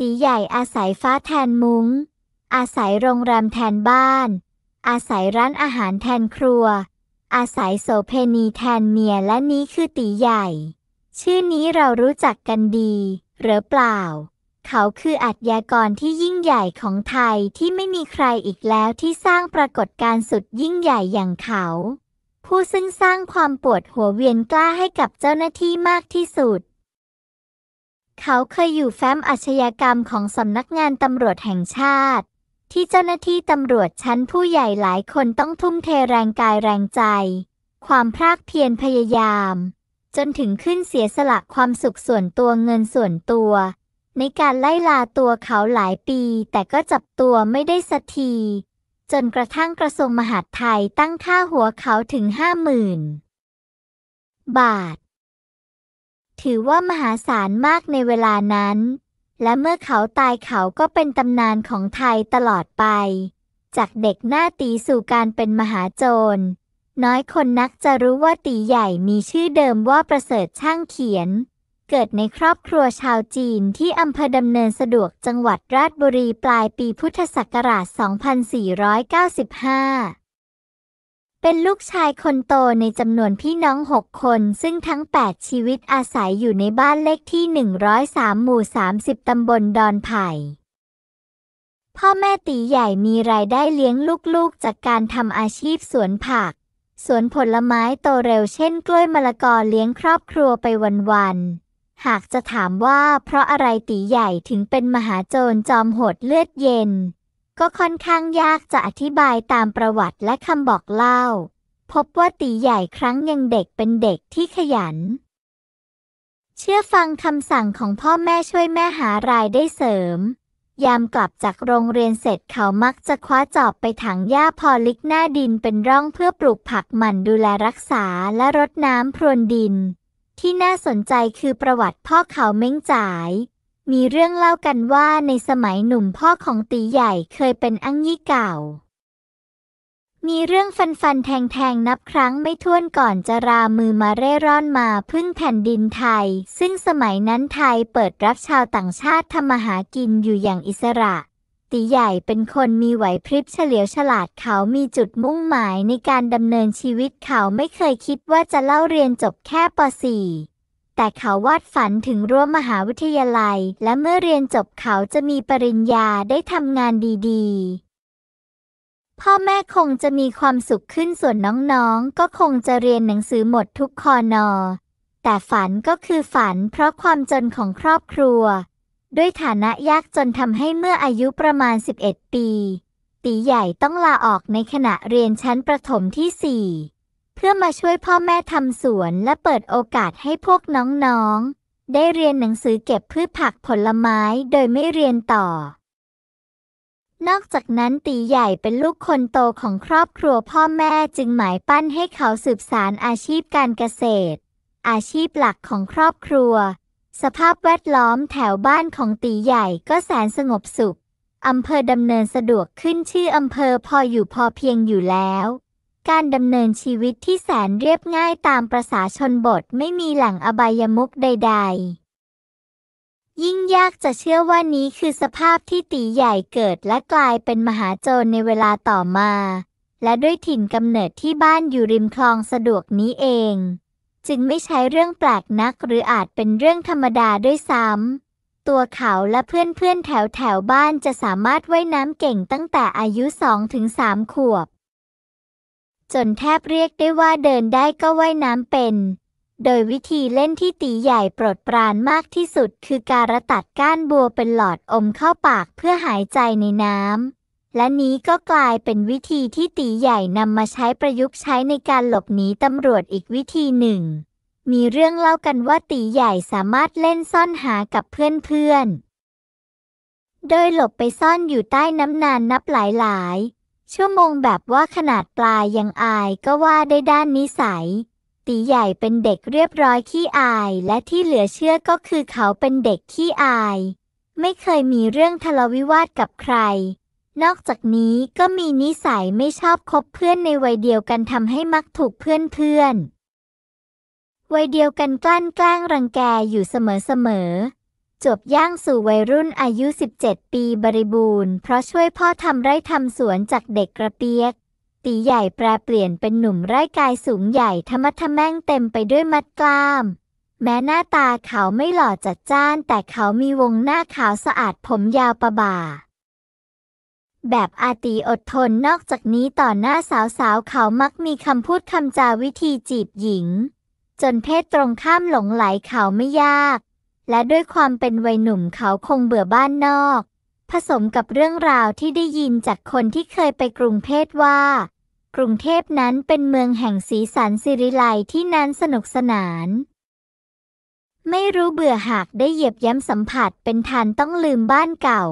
ตีใหญ่อาศัยฟ้าแทนมุง้งอาศัยโรงแรมแทนบ้าน อาศัยร้านอาหารแทนครัว อาศัยโสเพณีแทนเมียและนี้คือตีใหญ่ ชื่อนี้เรารู้จักกันดี หรือเปล่า เขาคืออัจยากรที่ยิ่งใหญ่ของไทยที่ไม่มีใครอีกแล้วที่สร้างปรากฏการณ์สุดยิ่งใหญ่อย่างเขา ผู้ซึ่งสร้างความปวดหัวเวียนกล้าให้กับเจ้าหน้าที่มากที่สุดเขาเคยอยู่แฟ้มอาชญากรรมของสำนักงานตำรวจแห่งชาติ ที่เจ้าหน้าที่ตำรวจชั้นผู้ใหญ่หลายคนต้องทุ่มเทแรงกายแรงใจ ความพรากเพียรพยายาม จนถึงขึ้นเสียสละความสุขส่วนตัวเงินส่วนตัว ในการไล่ลาตัวเขาหลายปีแต่ก็จับตัวไม่ได้สักทีจนกระทั่งกระทรวงมหาดไทยตั้งค่าหัวเขาถึงห้าหมื่นบาทถือว่ามหาศาลมากในเวลานั้น และเมื่อเขาตายเขาก็เป็นตำนานของไทยตลอดไป จากเด็กหน้าตีสู่การเป็นมหาโจร น้อยคนนักจะรู้ว่าตีใหญ่มีชื่อเดิมว่าประเสริฐช่างเขียน เกิดในครอบครัวชาวจีนที่อำเภอดำเนินสะดวกจังหวัดราชบุรีปลายปีพุทธศักราช 2495เป็นลูกชายคนโตในจำนวนพี่น้องหกคน ซึ่งทั้ง 8 ชีวิตอาศัยอยู่ในบ้านเลขที่ 103 หมู่ 30ตำบลดอนไผ่ พ่อแม่ตีใหญ่มีรายได้เลี้ยงลูกๆ จากการทำอาชีพสวนผัก สวนผลไม้โตเร็วเช่นกล้วยมะละกอเลี้ยงครอบครัวไปวัน ๆ หากจะถามว่าเพราะอะไรตีใหญ่ถึงเป็นมหาโจรจอมโหดเลือดเย็นก็ค่อนข้างยากจะอธิบายตามประวัติและคำบอกเล่า พบว่าตีใหญ่ครั้งยังเด็กเป็นเด็กที่ขยัน เชื่อฟังคำสั่งของพ่อแม่ช่วยแม่หารายได้เสริม ยามกลับจากโรงเรียนเสร็จเขามักจะคว้าจอบไปถังหญ้าพอลิกหน้าดินเป็นร่องเพื่อปลูกผักหมั่นดูแลรักษาและรดน้ำพรวนดิน ที่น่าสนใจคือประวัติพ่อเขาเม้งจ๋ายมีเรื่องเล่ากันว่าในสมัยหนุ่มพ่อของตีใหญ่เคยเป็นอั้งยี่เก่า มีเรื่องฟันฟันแทงแทงนับครั้งไม่ถ้วนก่อนจะรามือมาเร่ร่อนมาพึ่งแผ่นดินไทย ซึ่งสมัยนั้นไทยเปิดรับชาวต่างชาติทำมาหากินอยู่อย่างอิสระ ตีใหญ่เป็นคนมีไหวพริบเฉลียวฉลาดเขามีจุดมุ่งหมายในการดำเนินชีวิตเขาไม่เคยคิดว่าจะเล่าเรียนจบแค่ป .4 แต่เขาวาดฝันถึงรั้วมหาวิทยาลัย และเมื่อเรียนจบเขาจะมีปริญญาได้ทำงานดีๆ พ่อแม่คงจะมีความสุขขึ้นส่วนน้องๆ ก็คงจะเรียนหนังสือหมดทุกคอนอแต่ฝันก็คือฝันเพราะความจนของครอบครัว ด้วยฐานะยากจนทำให้เมื่ออายุประมาณ 11 ปีตีใหญ่ต้องลาออกในขณะเรียนชั้นประถมที่ 4เพื่อมาช่วยพ่อแม่ทำสวน และเปิดโอกาสให้พวกน้องๆ ได้เรียนหนังสือเก็บพืชผักผลไม้โดยไม่เรียนต่อ นอกจากนั้นตีใหญ่เป็นลูกคนโตของครอบครัวพ่อแม่จึงหมายปั้นให้เขาสืบสารอาชีพการเกษตร อาชีพหลักของครอบครัว สภาพแวดล้อมแถวบ้านของตีใหญ่ก็แสนสงบสุขอำเภอดำเนินสะดวกขึ้นชื่ออำเภอพออยู่พอเพียงอยู่แล้วการดำเนินชีวิตที่แสนเรียบง่ายตามประษาชนบท ไม่มีแหล่งอบายมุกใดๆ ยิ่งยากจะเชื่อว่านี้คือสภาพที่ตีใหญ่เกิดและกลายเป็นมหาโจรในเวลาต่อมา และด้วยถิ่นกำเนิดที่บ้านอยู่ริมคลองสะดวกนี้เอง จึงไม่ใช่เรื่องแปลกนักหรืออาจเป็นเรื่องธรรมดาด้วยซ้ำ ตัวเขาและเพื่อนๆแถวแถวบ้านจะสามารถว่ายน้ำเก่งตั้งแต่อายุ2-3ขวบจนแทบเรียกได้ว่าเดินได้ก็ว่ายน้ำเป็น โดยวิธีเล่นที่ตีใหญ่ปลดปรานมากที่สุด คือการตัดก้านบัวเป็นหลอดอมเข้าปากเพื่อหายใจในน้ำ และนี้ก็กลายเป็นวิธีที่ตีใหญ่นำมาใช้ประยุกต์ใช้ในการหลบหนีตำรวจอีกวิธีหนึ่ง มีเรื่องเล่ากันว่าตีใหญ่สามารถเล่นซ่อนหากับเพื่อน ๆ โดยหลบไปซ่อนอยู่ใต้น้ำนานนับหลายๆชั่วโมงแบบว่าขนาดปลายยังอายก็ว่าได้ด้านนิสัย ตีใหญ่เป็นเด็กเรียบร้อยขี้อาย และที่เหลือเชื่อก็คือเขาเป็นเด็กขี้อาย ไม่เคยมีเรื่องทะเลาวิวาทกับใคร นอกจากนี้ก็มีนิสัยไม่ชอบคบเพื่อนในวัยเดียวกันทำให้มักถูกเพื่อนเพื่อนวัยเดียวกันกลั้นแกล้งรังแกอยู่เสมอเสมอจบย่างสู่วัยรุ่นอายุ 17 ปีบริบูรณ์เพราะช่วยพ่อทำไร่ทำสวนจากเด็กกระเปียก ตีใหญ่แปรเปลี่ยนเป็นหนุ่มไร้กายสูงใหญ่ธรรมะทแม่งเต็มไปด้วยมัดกล้าม แม้หน้าตาเขาไม่หล่อจัดจ้าน แต่เขามีวงหน้าขาวสะอาดผมยาวประบ่า แบบอาตีอดทนนอกจากนี้ต่อหน้าสาวๆ เขามักมีคำพูดคำจาวิธีจีบหญิง จนเพศตรงข้ามหลงไหลเขาไม่ยากและด้วยความเป็นวัยหนุ่มเขาคงเบื่อบ้านนอก ผสมกับเรื่องราวที่ได้ยินจากคนที่เคยไปกรุงเทพว่า กรุงเทพนั้นเป็นเมืองแห่งสีสันสิริไลที่นั้นสนุกสนาน ไม่รู้เบื่อหากได้เหยียบย้ำสัมผัสเป็นทานต้องลืมบ้านเก่า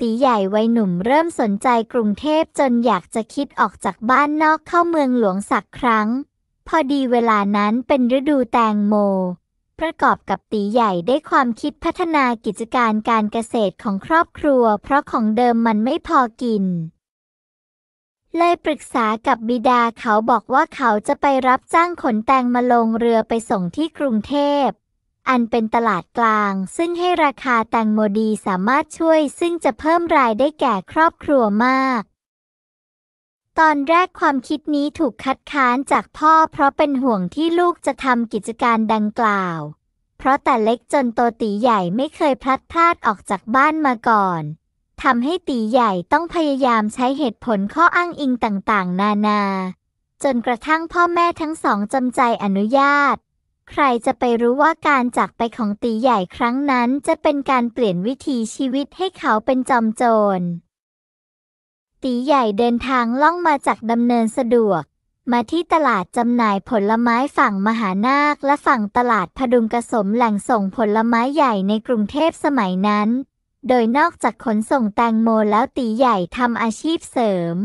ตีใหญ่วัยหนุ่มเริ่มสนใจกรุงเทพจนอยากจะคิดออกจากบ้านนอกเข้าเมืองหลวงสักครั้ง พอดีเวลานั้นเป็นฤดูแตงโมประกอบกับตีใหญ่ได้ความคิดพัฒนากิจการการเกษตรของครอบครัว เพราะของเดิมมันไม่พอกิน เลยปรึกษากับบิดาเขาบอกว่าเขาจะไปรับจ้างขนแตงมาลงเรือไปส่งที่กรุงเทพ อันเป็นตลาดกลาง ซึ่งให้ราคาแตงโมดีสามารถช่วย ซึ่งจะเพิ่มรายได้แก่ครอบครัวมากตอนแรกความคิดนี้ถูกคัดค้านจากพ่อเพราะเป็นห่วงที่ลูกจะทำกิจการดังกล่าว เพราะแต่เล็กจนโตตีใหญ่ไม่เคยพลัดพลาดออกจากบ้านมาก่อนทำให้ตีใหญ่ต้องพยายามใช้เหตุผลข้ออ้างอิงต่างๆ นานา จนกระทั่งพ่อแม่ทั้งสองจำใจอนุญาต ใครจะไปรู้ว่าการจากไปของตีใหญ่ครั้งนั้นจะเป็นการเปลี่ยนวิถีชีวิตให้เขาเป็นจอมโจรตีใหญ่เดินทางล่องมาจากดำเนินสะดวก มาที่ตลาดจำหน่ายผลไม้ฝั่งมหานาคและฝั่งตลาดพดุงกสมแหล่งส่งผลไม้ใหญ่ในกรุงเทพสมัยนั้น โดยนอกจากขนส่งแตงโมแล้วตีใหญ่ทำอาชีพเสริม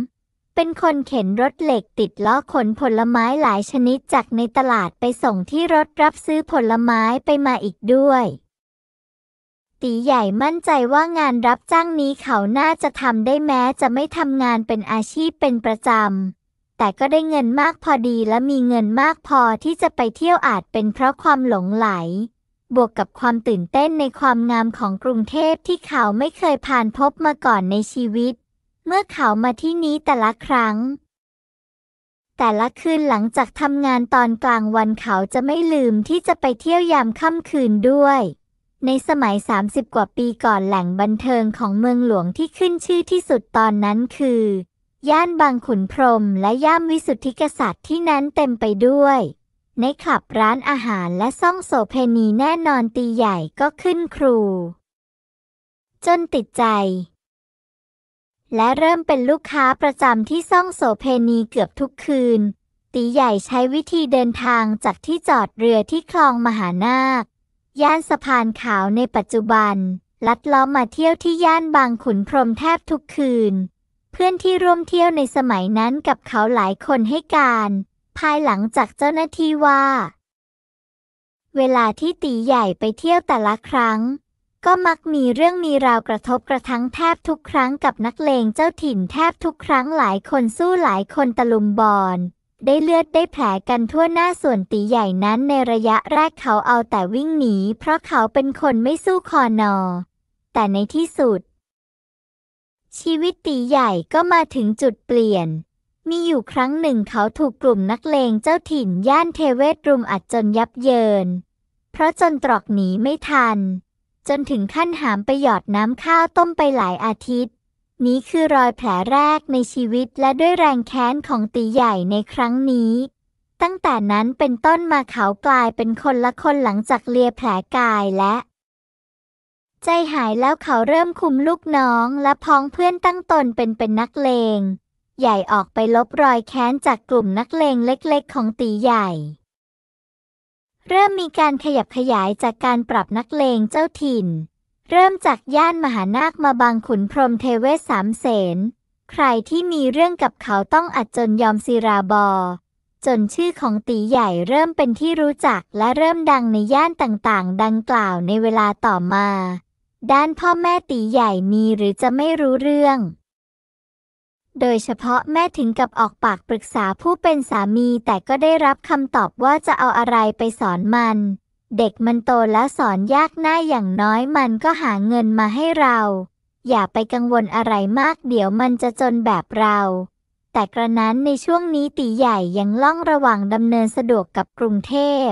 เป็นคนเข็นรถเหล็กติดล้อขนผลไม้หลายชนิดจากในตลาดไปส่งที่รถรับซื้อผลไม้ไปมาอีกด้วยตีใหญ่มั่นใจว่างานรับจ้างนี้เขาน่าจะทำได้แม้จะไม่ทำงานเป็นอาชีพเป็นประจำแต่ก็ได้เงินมากพอดีและมีเงินมากพอที่จะไปเที่ยวอาจเป็นเพราะความหลงไหล บวกกับความตื่นเต้นในความงามของกรุงเทพที่เขาไม่เคยผ่านพบมาก่อนในชีวิต เมื่อเขามาที่นี้แต่ละครั้ง แต่ละคืนหลังจากทำงานตอนกลางวันเขาจะไม่ลืมที่จะไปเที่ยวยามค่ำคืนด้วยในสมัย 30 กว่าปีก่อนแหล่งบันเทิงของเมืองหลวงที่ขึ้นชื่อที่สุดตอนนั้นคือ ย่านบางขุนพรมและย่านวิสุทธิกษัตริย์ที่นั้นเต็มไปด้วย ในขับร้านอาหารและซ่องโสเพณีแน่นอนตีใหญ่ก็ขึ้นครู จนติดใจ และเริ่มเป็นลูกค้าประจำที่ซ่องโสเพณีเกือบทุกคืน ตีใหญ่ใช้วิธีเดินทางจากที่จอดเรือที่คลองมหานาคย่านสะพานขาวในปัจจุบัน ลัดล้อมมาเที่ยวที่ย่านบางขุนพรมแทบทุกคืน เพื่อนที่ร่วมเที่ยวในสมัยนั้นกับเขาหลายคนให้การ ภายหลังจากเจ้าหน้าที่ว่า เวลาที่ตีใหญ่ไปเที่ยวแต่ละครั้ง ก็มักมีเรื่องมีราวกระทบกระทั่งแทบทุกครั้งกับนักเลงเจ้าถิ่นแทบทุกครั้งหลายคนสู้หลายคนตะลุมบอลได้เลือดได้แผลกันทั่วหน้าส่วนตีใหญ่นั้นในระยะแรกเขาเอาแต่วิ่งหนี เพราะเขาเป็นคนไม่สู้คอนอแต่ในที่สุด ชีวิตตีใหญ่ก็มาถึงจุดเปลี่ยน มีอยู่ครั้งหนึ่งเขาถูกกลุ่มนักเลงเจ้าถิ่นย่านเทเวศรุมอัดจนยับเยิน เพราะจนตรอกหนีไม่ทัน จนถึงขั้นหามไปหยอดน้ำข้าวต้มไปหลายอาทิตย์นี้คือรอยแผลแรกในชีวิตและด้วยแรงแค้นของตีใหญ่ในครั้งนี้ ตั้งแต่นั้นเป็นต้นมาเขากลายเป็นคนละคนหลังจากเลียแผลกายและ ใจหายแล้วเขาเริ่มคุมลูกน้องและพ้องเพื่อนตั้งตนเป็นเป็นนักเลง ใหญ่ออกไปลบรอยแค้นจากกลุ่มนักเลงเล็กๆ ของตีใหญ่ เริ่มมีการขยับขยายจากการปรับนักเลงเจ้าถิ่นเริ่มจากย่านมหานาคมาบางขุนพรมเทเวศสามเสนใครที่มีเรื่องกับเขาต้องอัดจนยอมศิราบอ จนชื่อของตีใหญ่เริ่มเป็นที่รู้จักและเริ่มดังในย่านต่างๆ ดังกล่าวในเวลาต่อมา ด้านพ่อแม่ตีใหญ่มีหรือจะไม่รู้เรื่อง โดยเฉพาะแม่ถึงกับออกปากปรึกษาผู้เป็นสามีแต่ก็ได้รับคำตอบว่าจะเอาอะไรไปสอนมันเด็กมันโตแล้วสอนยากหน้าอย่างน้อยมันก็หาเงินมาให้เรา อย่าไปกังวลอะไรมากเดี๋ยวมันจะจนแบบเรา แต่กระนั้นในช่วงนี้ตีใหญ่ยังล่องระหว่างดำเนินสะดวกกับกรุงเทพ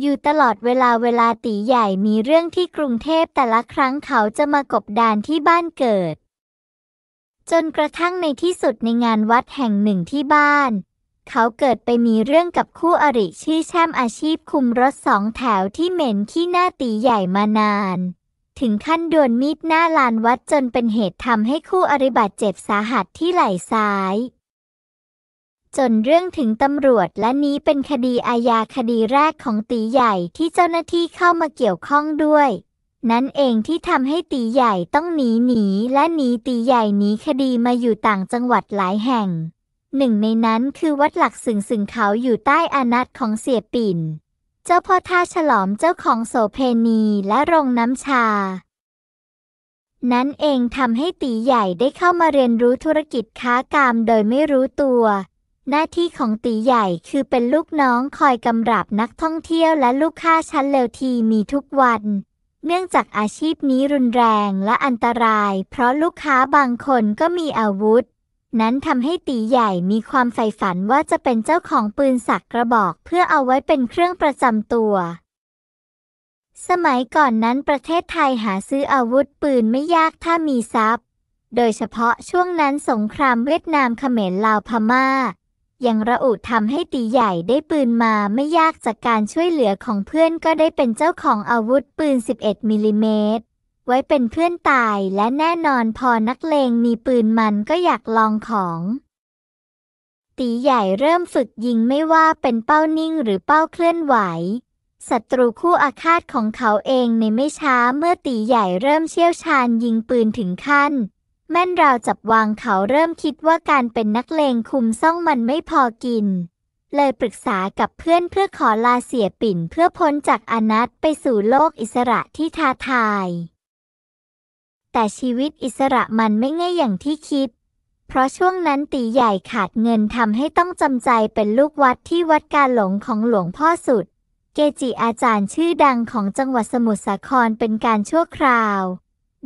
อยู่ตลอดเวลาเวลาตีใหญ่มีเรื่องที่กรุงเทพแต่ละครั้งเขาจะมากบดานที่บ้านเกิด จนกระทั่งในที่สุดในงานวัดแห่งหนึ่งที่บ้านเขาเกิดไปมีเรื่องกับคู่อริชื่อแช่มอาชีพคุมรถสองแถวที่เหม็นขี้หน้าตีใหญ่มานาน ถึงขั้นดวลมีดหน้าลานวัดจนเป็นเหตุทำให้คู่อริบาดเจ็บสาหัสที่ไหล่ซ้าย จนเรื่องถึงตำรวจและนี้เป็นคดีอาญาคดีแรกของตีใหญ่ที่เจ้าหน้าที่เข้ามาเกี่ยวข้องด้วย นั่นเองที่ทำให้ตีใหญ่ต้องหนีหนีและหนีตีใหญ่หนีคดีมาอยู่ต่างจังหวัดหลายแห่งหนึ่งในนั้นคือวัดหลักสึงสึงเขาอยู่ใต้อานัตของเสียปิ่น เจ้าพ่อท่าฉลอมเจ้าของโสเพณีและโรงน้ำชา นั้นเองทำให้ตีใหญ่ได้เข้ามาเรียนรู้ธุรกิจค้ากามโดยไม่รู้ตัว หน้าที่ของตีใหญ่คือเป็นลูกน้องคอยกำรับนักท่องเที่ยวและลูกค้าชั้นเลวทีมีทุกวัน เนื่องจากอาชีพนี้รุนแรงและอันตราย เพราะลูกค้าบางคนก็มีอาวุธนั้นทำให้ตีใหญ่มีความใฝ่ฝันว่าจะเป็นเจ้าของปืนสักกระบอกเพื่อเอาไว้เป็นเครื่องประจำตัว สมัยก่อนนั้นประเทศไทยหาซื้ออาวุธปืนไม่ยากถ้ามีทรัพย์ โดยเฉพาะช่วงนั้นสงครามเวียดนามเขมรลาวพมา่ายังระอุทำให้ตีใหญ่ได้ปืนมาไม่ยากจากการช่วยเหลือของเพื่อนก็ได้เป็นเจ้าของอาวุธปืน 11 มิลิเมตรไว้เป็นเพื่อนตายและแน่นอนพอนักเลงมีปืนมันก็อยากลองของ ตีใหญ่เริ่มฝึกยิงไม่ว่าเป็นเป้านิ่งหรือเป้าเคลื่อนไหวศัตรูคู่อาฆาตของเขาเองในไม่ช้าเมื่อตีใหญ่เริ่มเชี่ยวชาญยิงปืนถึงขั้น แม่นราวจับวางเขาเริ่มคิดว่าการเป็นนักเลงคุมซ่องมันไม่พอกิน เลยปรึกษากับเพื่อนเพื่อขอลาเสียปิ่นเพื่อพ้นจากอนัตไปสู่โลกอิสระที่ท้าทายแต่ชีวิตอิสระมันไม่ง่ายอย่างที่คิด เพราะช่วงนั้นตีใหญ่ขาดเงินทำให้ต้องจำใจเป็นลูกวัดที่วัดกาหลงของหลวงพ่อสุด เกจิอาจารย์ชื่อดังของจังหวัดสมุทรสาครเป็นการชั่วคราว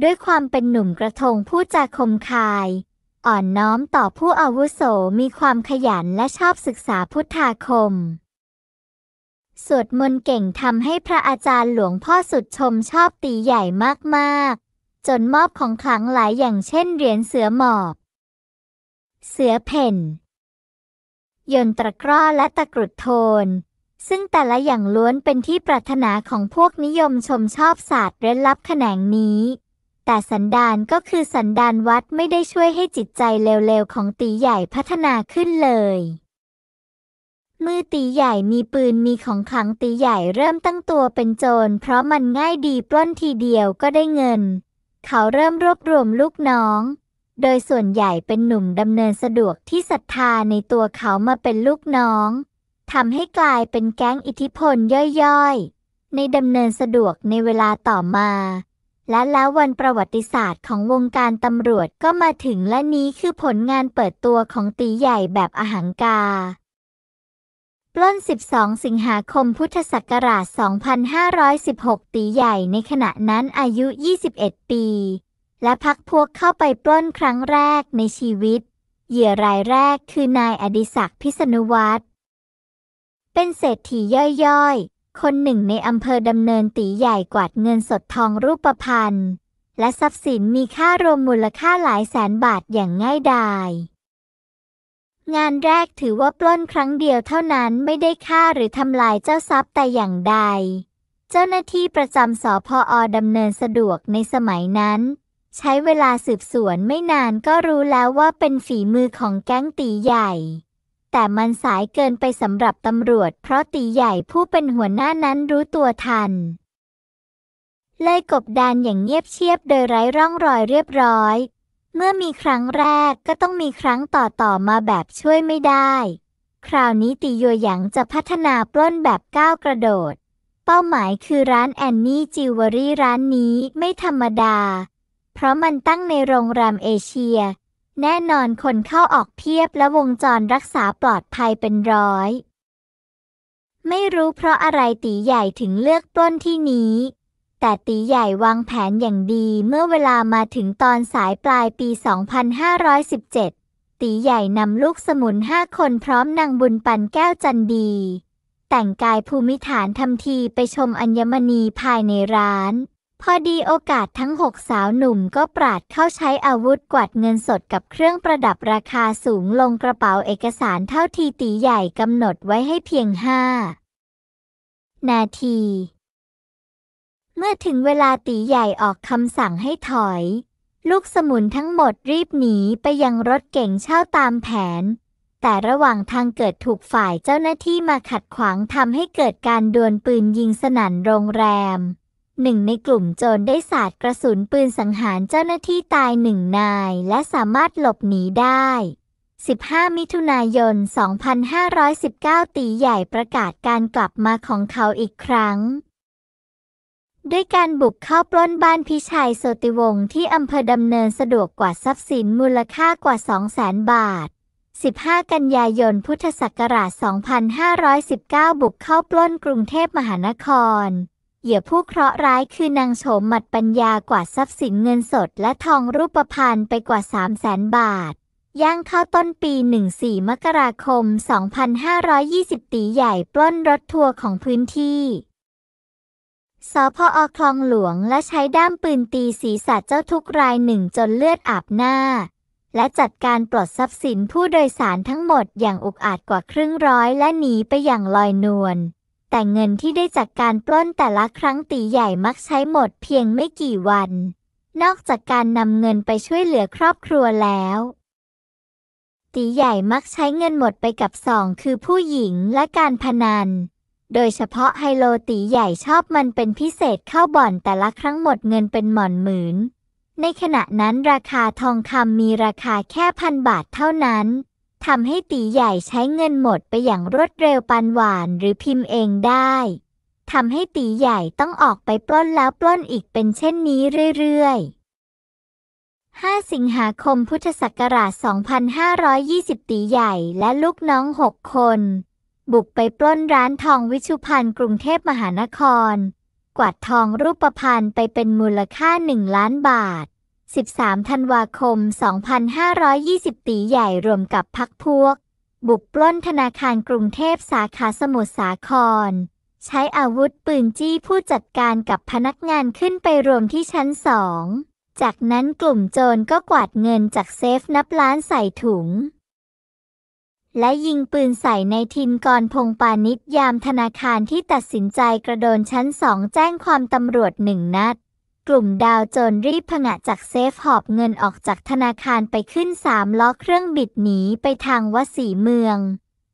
ด้วยความเป็นหนุ่มกระทงผู้จาคมคาย อ่อนน้อมต่อผู้อาวุโส มีความขยันและชอบศึกษาพุทธาคม สวดมนต์เก่งทำให้พระอาจารย์หลวงพ่อสุดชมชอบตีใหญ่มากจนมอบของขลังหลายอย่างเช่นเหรียญเสือหมอบ เสือเพ่น ยนตะกร้อและตะกรุดโทน ซึ่งแต่ละอย่างล้วนเป็นที่ปรารถนาของพวกนิยมชมชอบศาสตร์เร้นลับแขนงนี้ แต่สันดานก็คือสันดานวัดไม่ได้ช่วยให้จิตใจเร็วๆ ของตีใหญ่พัฒนาขึ้นเลยมือตีใหญ่มีปืนมีของขลังตีใหญ่เริ่มตั้งตัวเป็นโจรเพราะมันง่ายดีปล้นทีเดียวก็ได้เงินเขาเริ่มรวบรวมลูกน้อง โดยส่วนใหญ่เป็นหนุ่มดำเนินสะดวกที่ศรัทธาในตัวเขามาเป็นลูกน้อง ทำให้กลายเป็นแก๊งอิทธิพลย่อยๆ ในดำเนินสะดวกในเวลาต่อมา และแล้ววันประวัติศาสตร์ของวงการตำรวจก็มาถึงและนี้คือผลงานเปิดตัวของตีใหญ่แบบอหังกาปล้น 12 สิงหาคมพุทธศักราช 2516 ตีใหญ่ ในขณะนั้นอายุ 21 ปี และพักพวกเข้าไปปล้นครั้งแรกในชีวิต เหยื่อรายแรกคือ นายอดิศักดิ์ พิษณุวัตรเป็นเศรษฐีย่อยๆ คนหนึ่งในอำเภอดำเนินตีใหญ่กวาดเงินสดทองรูปพรรณและทรัพย์สินมีค่ารวมมูลค่าหลายแสนบาทอย่างง่ายดายงานแรกถือว่าปล้นครั้งเดียวเท่านั้นไม่ได้ฆ่าหรือทำลายเจ้าทรัพย์แต่อย่างใด เจ้าหน้าที่ประจำสอพออดำเนินสะดวกในสมัยนั้น ใช้เวลาสืบสวน ไม่นานก็รู้แล้วว่าเป็นฝีมือของแก๊งตีใหญ่ แต่มันสายเกินไปสำหรับตำรวจ เพราะตีใหญ่ผู้เป็นหัวหน้านั้นรู้ตัวทัน เลยกบดานอย่างเงียบเชียบโดยไร้ร่องรอยเรียบร้อยเมื่อมีครั้งแรกก็ต้องมีครั้งต่อ ๆ มาแบบช่วยไม่ได้ คราวนี้ตีโยหยางจะพัฒนาปล้นแบบก้าวกระโดด เป้าหมายคือร้านแอนนี่จิวเวลรี่ร้านนี้ไม่ธรรมดา เพราะมันตั้งในโรงแรมเอเชีย แน่นอนคนเข้าออกเพียบและวงจรรักษาปลอดภัยเป็นร้อย ไม่รู้เพราะอะไรตีใหญ่ถึงเลือกปล้นที่นี้แต่ตีใหญ่วางแผนอย่างดีเมื่อเวลามาถึงตอนสายปลายปี 2517 ตีใหญ่นำลูกสมุนห้าคนพร้อมนางบุญปันแก้วจันดี แต่งกายภูมิฐานทำทีไปชมอัญมณีภายในร้าน พอดีโอกาสทั้งหกสาวหนุ่มก็ปราดเข้าใช้อาวุธกวาดเงินสดกับเครื่องประดับราคาสูงลงกระเป๋าเอกสารเท่าที่ตีใหญ่กำหนดไว้ให้เพียงห้านาทีเมื่อถึงเวลาตีใหญ่ออกคำสั่งให้ถอย ลูกสมุนทั้งหมดรีบหนีไปยังรถเก่งเช่าตามแผน แต่ระหว่างทางเกิดถูกฝ่ายเจ้าหน้าที่มาขัดขวางทำให้เกิดการดวลปืนยิงสนั่นโรงแรม หนึ่งในกลุ่มโจรได้สาดกระสุนปืนสังหารเจ้าหน้าที่ตายหนึ่งนาย และสามารถหลบหนีได้ 15 มิถุนายน 2519 ตีใหญ่ประกาศการกลับมาของเขาอีกครั้งด้วยการบุกเข้าปล้นบ้านพิชัยโสติวงศ์ที่อำเภอดำเนินสะดวกกว่าทรัพย์สินมูลค่ากว่า 200,000 บาท 15 กันยายน พุทธศักราช 2519 บุกเข้าปล้นกรุงเทพมหานคร เหยื่อผู้เคราะห์ร้ายคือนางโฉมหมัดปัญญากว่าทรัพย์สินเงินสด และทองรูปพรรณไปกว่า 300,000 บาท ย่างเข้าต้นปี 14 มกราคม 2520 ตีใหญ่ปล้นรถทัวร์ของพื้นที่สพอคลองหลวงและใช้ด้ามปืนตีศีรษะเจ้าทุกรายหนึ่งจนเลือดอาบหน้า และจัดการปลดทรัพย์สินผู้โดยสารทั้งหมดอย่างอุกอาจกว่าครึ่งร้อยและหนีไปอย่างลอยนวลแต่เงินที่ได้จากการปล้นแต่ละครั้งตีใหญ่มักใช้หมดเพียงไม่กี่วัน นอกจากการนำเงินไปช่วยเหลือครอบครัวแล้ว ตีใหญ่มักใช้เงินหมดไปกับสองคือผู้หญิงและการพนันโดยเฉพาะไฮโลตีใหญ่ชอบมันเป็นพิเศษเข้าบ่อนแต่ละครั้งหมดเงินเป็นหม่อนหมื่น ในขณะนั้นราคาทองคำมีราคาแค่พันบาทเท่านั้น ทำให้ตีใหญ่ใช้เงินหมดไปอย่างรวดเร็วปันหวานหรือพิมพ์เองได้ ทำให้ตีใหญ่ต้องออกไปปล้นแล้วปล้นอีกเป็นเช่นนี้เรื่อยๆ 5 สิงหาคมพุทธศักราช2520 ตีใหญ่และลูกน้อง6คนบุกไปปล้นร้านทองวิชุพันธ์กรุงเทพมหานคร กวาดทองรูปพันธ์ไปเป็นมูลค่า 1 ล้านบาท 13 ธันวาคม 2520 ตีใหญ่รวมกับพักพวก บุกปล้นธนาคารกรุงเทพสาขาสมุทรสาคร ใช้อาวุธปืนจี้ผู้จัดการกับพนักงานขึ้นไปรวมที่ชั้นสอง จากนั้นกลุ่มโจรก็กวาดเงินจากเซฟนับล้านใส่ถุงและยิงปืนใส่ในทินกรพงปานิชยามธนาคารที่ตัดสินใจกระโดดชั้นสองแจ้งความตำรวจหนึ่งนัด กลุ่มดาวโจรรีบผงะจากเซฟหอบเงินออกจากธนาคารไปขึ้นสามล้อเครื่องบิดหนีไปทางวสีเมือง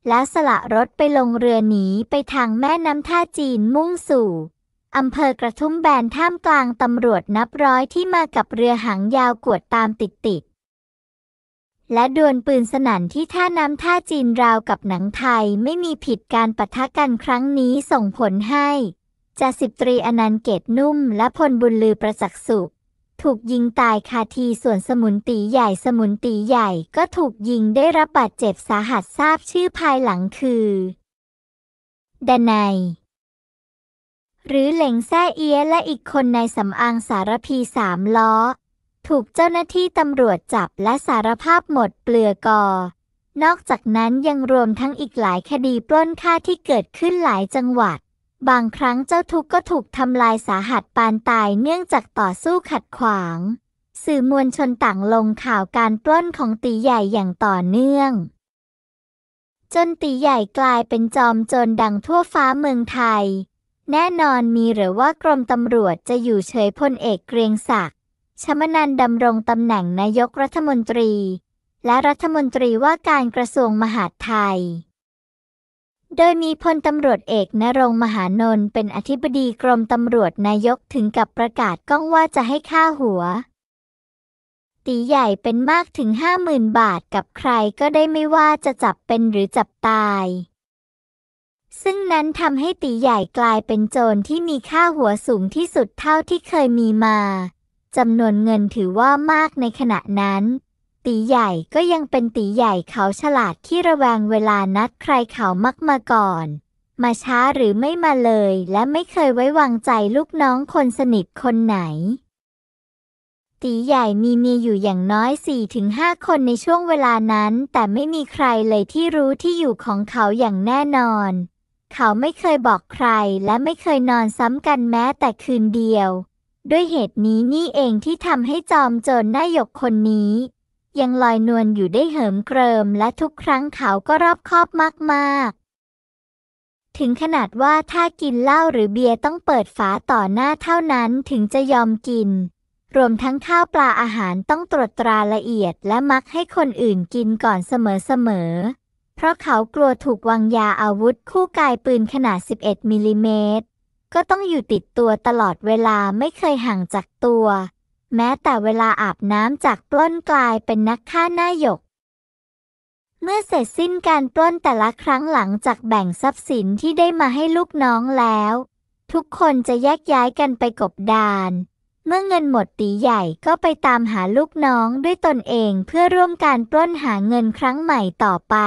และสละรถไปลงเรือหนีไปทางแม่น้ำท่าจีนมุ่งสู่ อำเภอกระทุ่มแบนท่ามกลางตำรวจนับร้อยที่มากับเรือหางยาวกวดตามติดติดและดวลปืนสนั่นที่ท่าน้ำท่าจีนราวกับหนังไทยไม่มีผิดการปะทะกันครั้งนี้ส่งผลให้ จะสิบตรีอนันต์เกตนุ่ม และพลบุญลือประจักษ์สุข ถูกยิงตายคาทีส่วนสมุนตีใหญ่สมุนตีใหญ่ก็ถูกยิงได้รับบาดเจ็บสาหัสทราบชื่อภายหลังคือ ดนายหรือเหล่งแซ่เอียและอีกคนในสำอางสารพีสามล้อถูกเจ้าหน้าที่ตำรวจจับและสารภาพหมดเปลือกกอนอกจากนั้นยังรวมทั้งอีกหลายคดีปล้นฆ่าที่เกิดขึ้นหลายจังหวัด บางครั้งเจ้าทุกก็ถูกทำลายสาหัสปานตายเนื่องจากต่อสู้ขัดขวาง สื่อมวลชนต่างลงข่าวการปล้นของตีใหญ่อย่างต่อเนื่อง จนตีใหญ่กลายเป็นจอมโจรดังทั่วฟ้าเมืองไทย แน่นอนมีหรือว่ากรมตำรวจจะอยู่เฉยพลเอกเกรียงศักดชมนันดำรงตำแหน่งนายกรัฐมนตรี และรัฐมนตรีว่าการกระทรวงมหาดไทย โดยมีพลตำรวจเอกนรงมหานนท์เป็นอธิบดีกรมตำรวจนายกถึงกับประกาศก้องว่าจะให้ค่าหัว ตีใหญ่เป็นมากถึงห้าหมื่นบาทกับใครก็ได้ไม่ว่าจะจับเป็นหรือจับตาย ซึ่งนั้นทำให้ตีใหญ่กลายเป็นโจรที่มีค่าหัวสูงที่สุดเท่าที่เคยมีมาจำนวนเงินถือว่ามากในขณะนั้น ตีใหญ่ก็ยังเป็นตีใหญ่เขาฉลาดที่ระแวงเวลานัดใครเขามักมาก่อน มาช้าหรือไม่มาเลยและไม่เคยไว้วางใจลูกน้องคนสนิทคนไหน ตีใหญ่มีเมียอยู่อย่างน้อย4าคนในช่วงเวลานั้น แต่ไม่มีใครเลยที่รู้ที่อยู่ของเขาอย่างแน่นอน เขาไม่เคยบอกใครและไม่เคยนอนซ้ำกันแม้แต่คืนเดียวด้วยเหตุนี้นี่เองที่ทำให้จอมโจรน้ายกคนนี้ ยังลอยนวลอยู่ได้เหิมเกริมและทุกครั้งเขาก็รอบคอบมาก ๆ ถึงขนาดว่าถ้ากินเหล้าหรือเบียร์ต้องเปิดฝาต่อหน้าเท่านั้นถึงจะยอมกิน รวมทั้งข้าวปลาอาหารต้องตรวจตราละเอียดและมักให้คนอื่นกินก่อนเสมอ ๆ เพราะเขากลัวถูกวางยาอาวุธคู่กายปืนขนาด 11มิลลิเมตรก็ต้องอยู่ติดตัวตลอดเวลาไม่เคยห่างจากตัว แม้แต่เวลาอาบน้ำจากปล้นกลายเป็นนักฆ่าหน้าหยก เมื่อเสร็จสิ้นการปล้นแต่ละครั้งหลังจากแบ่งทรัพย์สินที่ได้มาให้ลูกน้องแล้ว ทุกคนจะแยกย้ายกันไปกบดาน เมื่อเงินหมดตีใหญ่ก็ไปตามหาลูกน้องด้วยตนเองเพื่อร่วมการปล้นหาเงินครั้งใหม่ต่อไป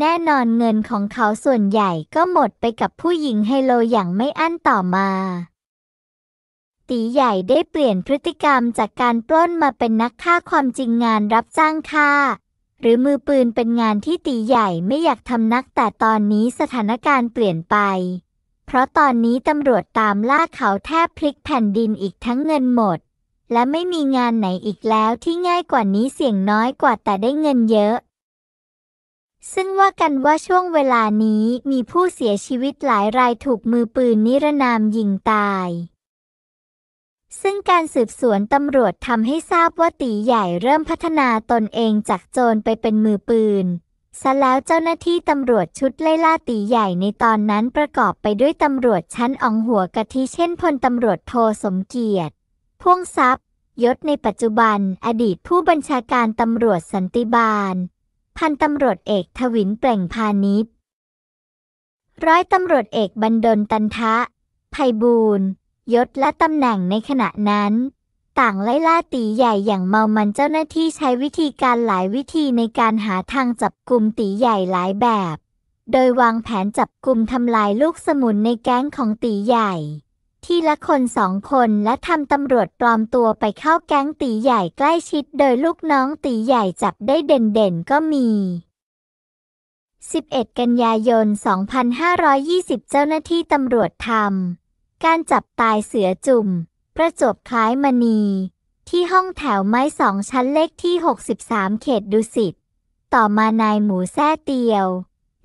แน่นอนเงินของเขาส่วนใหญ่ก็หมดไปกับผู้หญิงไฮโลอย่างไม่อั้นต่อมา ตีใหญ่ได้เปลี่ยนพฤติกรรมจากการปล้นมาเป็นนักฆ่าความจริงงานรับจ้างฆ่า หรือมือปืนเป็นงานที่ตีใหญ่ไม่อยากทำนักแต่ตอนนี้สถานการณ์เปลี่ยนไป เพราะตอนนี้ตำรวจตามล่าเขาแทบพลิกแผ่นดินอีกทั้งเงินหมด และไม่มีงานไหนอีกแล้วที่ง่ายกว่านี้เสี่ยงน้อยกว่าแต่ได้เงินเยอะซึ่งว่ากันว่าช่วงเวลานี้มีผู้เสียชีวิตหลายรายถูกมือปืนนิรนามยิงตาย ซึ่งการสืบสวนตำรวจทำให้ทราบว่าตีใหญ่เริ่มพัฒนาตนเองจากโจรไปเป็นมือปืน ซะแล้วเจ้าหน้าที่ตำรวจชุดไล่ล่าตีใหญ่ในตอนนั้นประกอบไปด้วยตำรวจชั้นอองหัวกะทิเช่นพลตำรวจโทสมเกียรติพ่วงทรัพย์ ยศในปัจจุบัน อดีตผู้บัญชาการตำรวจสันติบาลพันตำรวจเอกทวินแปล่งพาณิชย์ร้อยตำรวจเอกบรรดลตันทะ ไพบูรยศและตำแหน่งในขณะนั้น ต่างไล่ล่าตีใหญ่อย่างเมามันเจ้าหน้าที่ใช้วิธีการหลายวิธีในการหาทางจับกลุ่มตีใหญ่หลายแบบ โดยวางแผนจับกลุ่มทำลายลูกสมุนในแก๊งของตีใหญ่ที่ละคนสองคนและทำตำรวจปลอมตัวไปเข้าแก๊งตีใหญ่ใกล้ชิดโดยลูกน้องตีใหญ่จับได้เด่นๆก็มี 11 กันยายน 2520 เจ้าหน้าที่ตำรวจทำการจับตายเสือจุ่ม ประจบคล้ายมณีที่ห้องแถวไม้สองชั้นเลขที่ 63 เขตดุสิต ต่อมานายหมูแซ่เตียว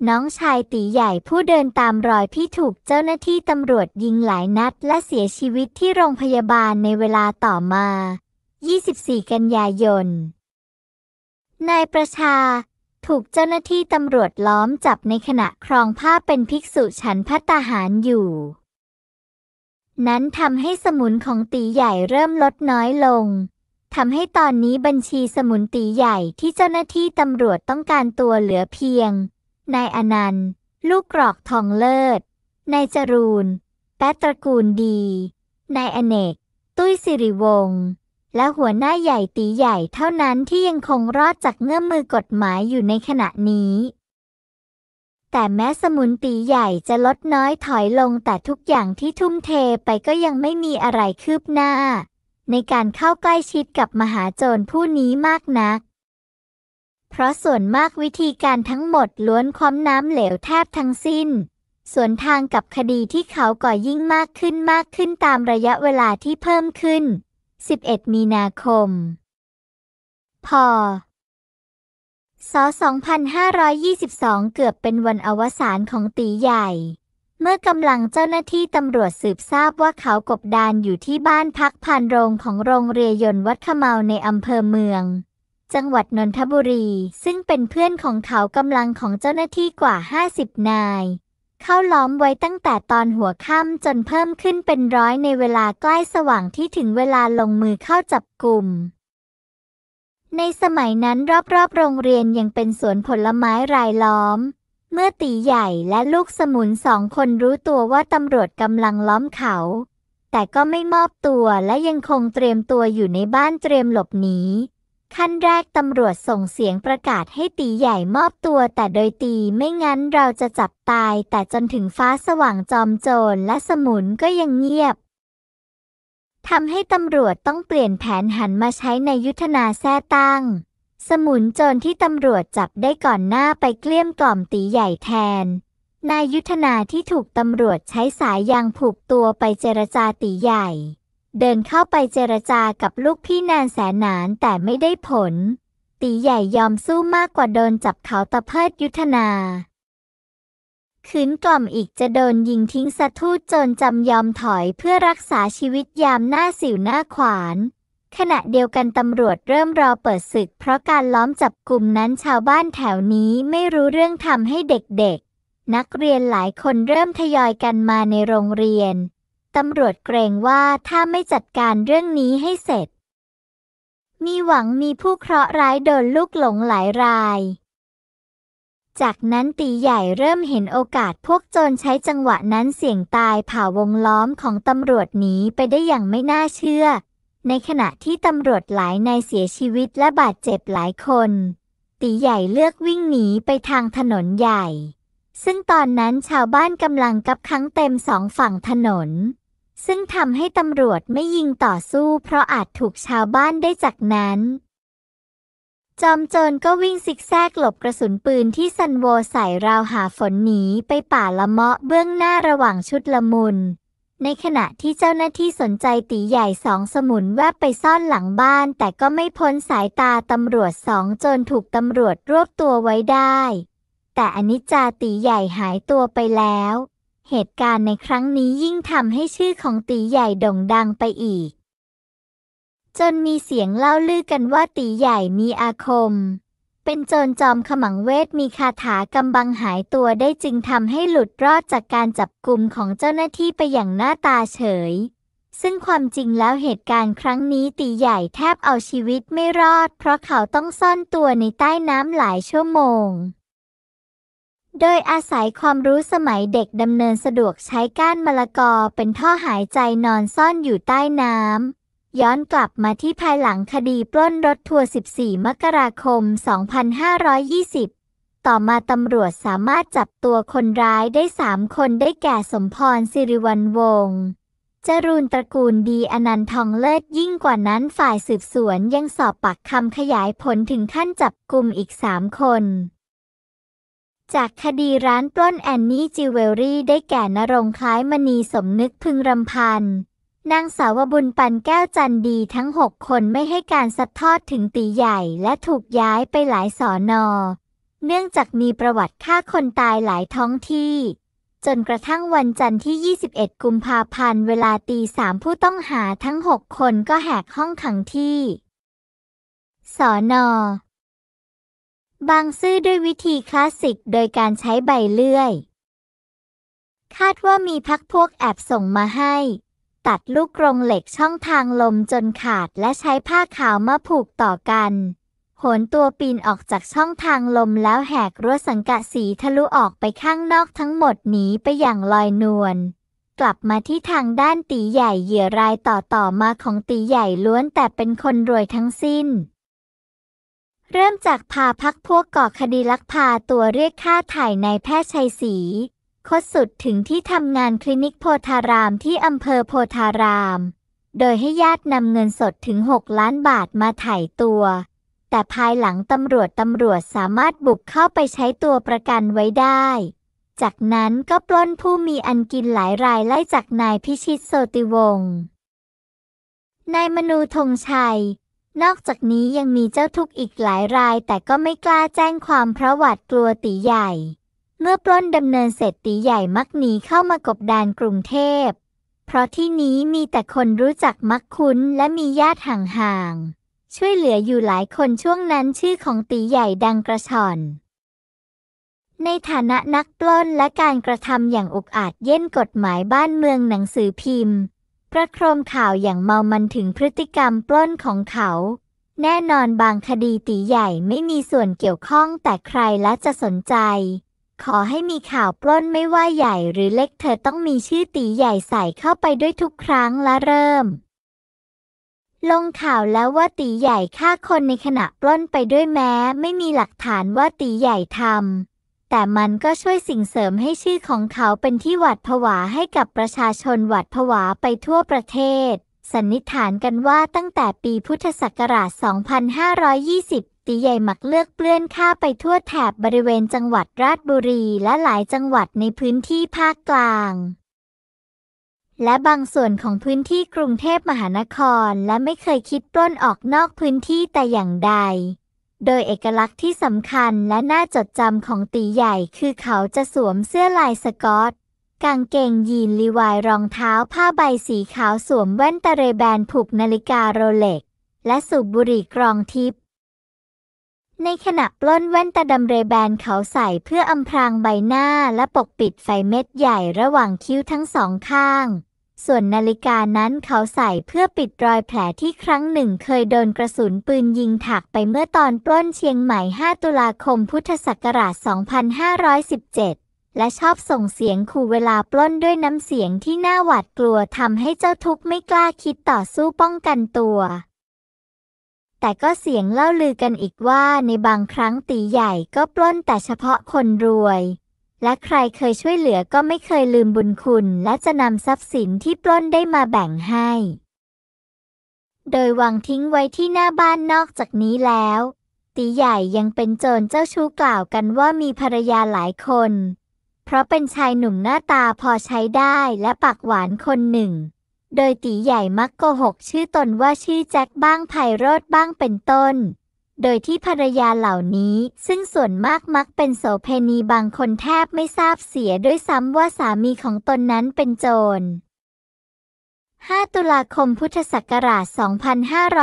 น้องชายตีใหญ่ผู้เดินตามรอยพี่ถูกเจ้าหน้าที่ตำรวจยิงหลายนัดและเสียชีวิตที่โรงพยาบาลในเวลาต่อมา 24 กันยายน นายประชา ถูกเจ้าหน้าที่ตำรวจล้อมจับในขณะครองผ้าเป็นภิกษุฉันพัตหารอยู่ นั้นทำให้สมุนของตีใหญ่เริ่มลดน้อยลงทำให้ตอนนี้บัญชีสมุนตีใหญ่ที่เจ้าหน้าที่ตำรวจต้องการตัวเหลือเพียงนายอนันต์ ลูกกรอกทองเลิศ นายจรูน แปตระกูลดี นายอเนก ตุ้ยสิริวงศ์ และหัวหน้าใหญ่ตีใหญ่เท่านั้นที่ยังคงรอดจากเงื้อมมือกฎหมายอยู่ในขณะนี้ แต่แม้สมุนตีใหญ่จะลดน้อยถอยลงแต่ทุกอย่างที่ทุ่มเทไปก็ยังไม่มีอะไรคืบหน้า ในการเข้าใกล้ชิดกับมหาโจรผู้นี้มากนักเพราะส่วนมากวิธีการทั้งหมด ล้วนคว่มน้ำเหลวแทบทั้งสิ้น ส่วนทางกับคดีที่เขาก่อยิ่งมากขึ้นมากขึ้นตามระยะเวลาที่เพิ่มขึ้น 11 มีนาคม พอศ2522 เกือบเป็นวันอวสานของตีใหญ่ เมื่อกำลังเจ้าหน้าที่ตำรวจสืบทราบว่าเขากบดานอยู่ที่บ้านพักพันโรงของโรงเรียยนวัดขมาวในอำเภอเมืองจังหวัดนนทบุรีซึ่งเป็นเพื่อนของเขากำลังของเจ้าหน้าที่กว่า50นาย เข้าล้อมไว้ตั้งแต่ตอนหัวค่ำจนเพิ่มขึ้นเป็นร้อยในเวลาใกล้สว่างที่ถึงเวลาลงมือเข้าจับกลุ่ม ในสมัยนั้นรอบๆ โรงเรียนยังเป็นสวนผลไม้รายล้อม เมื่อตีใหญ่และลูกสมุนสองคนรู้ตัวว่าตำรวจกำลังล้อมเขา แต่ก็ไม่มอบตัวและยังคงเตรียมตัวอยู่ในบ้านเตรียมหลบหนีขั้นแรกตำรวจส่งเสียงประกาศให้ตีใหญ่มอบตัวแต่โดยตีไม่งั้นเราจะจับตายแต่จนถึงฟ้าสว่างจอมโจรและสมุนก็ยังเงียบทำให้ตำรวจต้องเปลี่ยนแผนหันมาใช้ในยุทธนาแท้ตั้ง สมุนโจรที่ตำรวจจับได้ก่อนหน้าไปเกลี้ยกล่อมตีใหญ่แทนนายยุทธนาที่ถูกตำรวจใช้สายยางผูกตัวไปเจรจาตีใหญ่เดินเข้าไปเจรจากับลูกพี่นานแสนนานแต่ไม่ได้ผล ตีใหญ่ยอมสู้มากกว่า โดนจับเขาตะเพิดยุทธนาขืนกล่อมอีกจะโดน ยิงทิ้งสะทูดจนจำยอมถอยเพื่อรักษาชีวิตยามหน้าสิวหน้าขวาน ขณะเดียวกันตำรวจเริ่มรอเปิดศึกเพราะการล้อมจับกลุ่มนั้นชาวบ้านแถวนี้ไม่รู้เรื่องทำให้เด็กๆ นักเรียนหลายคนเริ่มทยอยกันมาในโรงเรียนตำรวจเกรงว่าถ้าไม่จัดการเรื่องนี้ให้เสร็จ มีหวังมีผู้เคราะห์ร้ายโดนลูกหลงหลายราย จากนั้นตีใหญ่เริ่มเห็นโอกาสพวกโจรใช้จังหวะนั้นเสี่ยงตาย ผ่าวงล้อมของตำรวจหนีไปได้อย่างไม่น่าเชื่อ ในขณะที่ตำรวจหลายนายเสียชีวิตและบาดเจ็บหลายคน ตีใหญ่เลือกวิ่งหนีไปทางถนนใหญ่ ซึ่งตอนนั้นชาวบ้านกำลังกับคั้งเต็มสองฝั่งถนนซึ่งทำให้ตำรวจไม่ยิงต่อสู้เพราะอาจถูกชาวบ้านได้จากนั้น จอมโจรก็วิ่งซิกแซก หลบกระสุนปืนที่ซันโว ใส่ราวหาฝนหนีไปป่าละเมาะเบื้องหน้าระหว่างชุดละมุน ในขณะที่เจ้าหน้าที่สนใจตีใหญ่สองสมุนแวบไปซ่อนหลังบ้านแต่ก็ไม่พ้นสายตาตำรวจสองโจรถูกตำรวจรวบตัวไว้ได้ แต่อนิจจาตีใหญ่หายตัวไปแล้วเหตุการณ์ในครั้งนี้ยิ่งทำให้ชื่อของตีใหญ่โด่งดังไปอีก จนมีเสียงเล่าลือกันว่าตีใหญ่มีอาคม เป็นโจรจอมขมังเวทมีคาถากำบังหายตัวได้จึงทำให้หลุดรอดจากการจับกลุ่มของเจ้าหน้าที่ไปอย่างหน้าตาเฉย ซึ่งความจริงแล้วเหตุการณ์ครั้งนี้ตีใหญ่แทบเอาชีวิตไม่รอดเพราะเขาต้องซ่อนตัวในใต้น้ำหลายชั่วโมงโดยอาศัยความรู้สมัยเด็กดำเนินสะดวกใช้ก้านมะละกอเป็นท่อหายใจนอนซ่อนอยู่ใต้น้ำย้อนกลับมาที่ภายหลังคดีปล้นรถทัวร์ 14 มกราคม 2520 ต่อมาตำรวจสามารถจับตัวคนร้ายได้3คนได้แก่สมพรสิริวันวงศ์จรูนตระกูลดีอนันทองเลิศยิ่งกว่านั้นฝ่ายสืบสวนยังสอบปากคำขยายผลถึงขั้นจับกลุ่มอีก3คนจากคดีร้านปล้นแอนนี่จิวเวลรี่ ได้แก่นรงคล้ายมณีสมนึกพึงรำพันนางสาวบุญปันแก้วจันดีทั้งหกคนไม่ให้การสัดทอดถึงตีใหญ่และถูกย้ายไปหลายสอนอเนื่องจากมีประวัติฆ่าคนตายหลายท้องที่ จนกระทั่งวันจันทร์ที่ 21 กุมภาพันธ์เวลาตีสามผู้ต้องหาทั้ง 6 คนก็แหกห้องขังที่สอนอบางซื่อด้วยวิธีคลาสสิกโดยการใช้ใบเลื่อย คาดว่ามีพักพวกแอบส่งมาให้ ตัดลูกกรงเหล็กช่องทางลมจนขาดและใช้ผ้าขาวมาผูกต่อกันโหนตัวปีนออกจากช่องทางลมแล้วแหกรั้วสังกะสีทะลุออกไปข้างนอกทั้งหมดหนีไปอย่างลอยนวลกลับมาที่ทางด้านตีใหญ่เหยื่อรายต่อต่อมาของตีใหญ่ล้วนแต่เป็นคนรวยทั้งสิ้นเริ่มจากพาพักพวกก่อคดีลักพาตัวเรียกค่าถ่ายในแพทย์ชัยศรีคดสุดถึงที่ทำงานคลินิกโพธารามที่อำเภอโพธาราม โดยให้ญาตินำเงินสดถึง 6 ล้านบาทมาถ่ายตัว แต่ภายหลังตำรวจตำรวจสามารถบุกเข้าไปใช้ตัวประกันไว้ได้ จากนั้นก็ปล้นผู้มีอันกินหลายรายไล่จากนายพิชิตโสติวงศ์นายมนูธงชัยนอกจากนี้ยังมีเจ้าทุกข์อีกหลายรายแต่ก็ไม่กล้าแจ้งความเพราะหวาดกลัวตีใหญ่ เมื่อปล้นดำเนินเสร็จตีใหญ่มักหนีเข้ามากบดานกรุงเทพ เพราะที่นี้มีแต่คนรู้จักมักคุ้นและมีญาติห่างๆ ช่วยเหลืออยู่หลายคนช่วงนั้นชื่อของตีใหญ่ดังกระชอนในฐานะนักปล้นและการกระทำอย่างอุกอาจเย่นกฎหมายบ้านเมืองหนังสือพิมพ์ระโครมข่าวอย่างเมามันถึงพฤติกรรมปล้นของเขา แน่นอนบางคดีตีใหญ่ไม่มีส่วนเกี่ยวข้องแต่ใครและจะสนใจ ขอให้มีข่าวปล้นไม่ว่าใหญ่หรือเล็กเธอต้องมีชื่อตีใหญ่ใส่เข้าไปด้วยทุกครั้งและเริ่ม ลงข่าวแล้วว่าตีใหญ่ฆ่าคนในขณะปล้นไปด้วยแม้ไม่มีหลักฐานว่าตีใหญ่ทำแต่มันก็ช่วยสิ่งเสริมให้ชื่อของเขาเป็นที่หวัดผวาให้กับประชาชนหวัดผวาไปทั่วประเทศ สันนิษฐานกันว่าตั้งแต่ปีพุทธศักราช 2520 ตีใหญ่หมักเลือกเปลื้อนค่าไปทั่วแถบบริเวณจังหวัดราชบุรีและหลายจังหวัดในพื้นที่ภาคกลาง และบางส่วนของพื้นที่กรุงเทพมหานคร และไม่เคยคิดปล้นออกนอกพื้นที่แต่อย่างใดโดยเอกลักษณ์ที่สำคัญและน่าจดจำของตีใหญ่คือเขาจะสวมเสื้อลายสกอต กางเกงยีนลีวายรองเท้าผ้าใบสีขาวสวมแว่นตาเรแบนผูกนาฬิกาโรเล็ก และสูบบุหรี่กรองทิพย์ในขณะปล้นแว่นตาดำเรแบน เขาใส่เพื่ออำพรางใบหน้าและปกปิดไฟเม็ดใหญ่ระหว่างคิ้วทั้งสองข้างส่วนนาฬิกานั้นเขาใส่เพื่อปิดรอยแผลที่ครั้งหนึ่งเคยโดนกระสุนปืนยิงถักไปเมื่อตอนปล้นเชียงใหม่ 5 ตุลาคมพุทธศักราช 2517 และชอบส่งเสียงขู่เวลาปล้นด้วยน้ำเสียงที่น่าหวาดกลัวทำให้เจ้าทุกข์ไม่กล้าคิดต่อสู้ป้องกันตัว แต่ก็เสียงเล่าลือกันอีกว่าในบางครั้งตีใหญ่ก็ปล้นแต่เฉพาะคนรวยและใครเคยช่วยเหลือก็ไม่เคยลืมบุญคุณและจะนำทรัพย์สินที่ปล้นได้มาแบ่งให้ โดยวางทิ้งไว้ที่หน้าบ้านนอกจากนี้แล้ว ตีใหญ่ยังเป็นโจรเจ้าชู้กล่าวกันว่ามีภรรยาหลายคน เพราะเป็นชายหนุ่มหน้าตาพอใช้ได้และปากหวานคนหนึ่ง โดยตีใหญ่มักโกหก ชื่อตนว่าชื่อแจ็คบ้างไพโรธบ้างเป็นต้นโดยที่ภรรยาเหล่านี้ซึ่งส่วนมากมักเป็นโสเพณีบางคนแทบไม่ทราบเสียด้วยซ้ำว่าสามีของตนนั้นเป็นโจร5ตุลาคมพุทธศักราช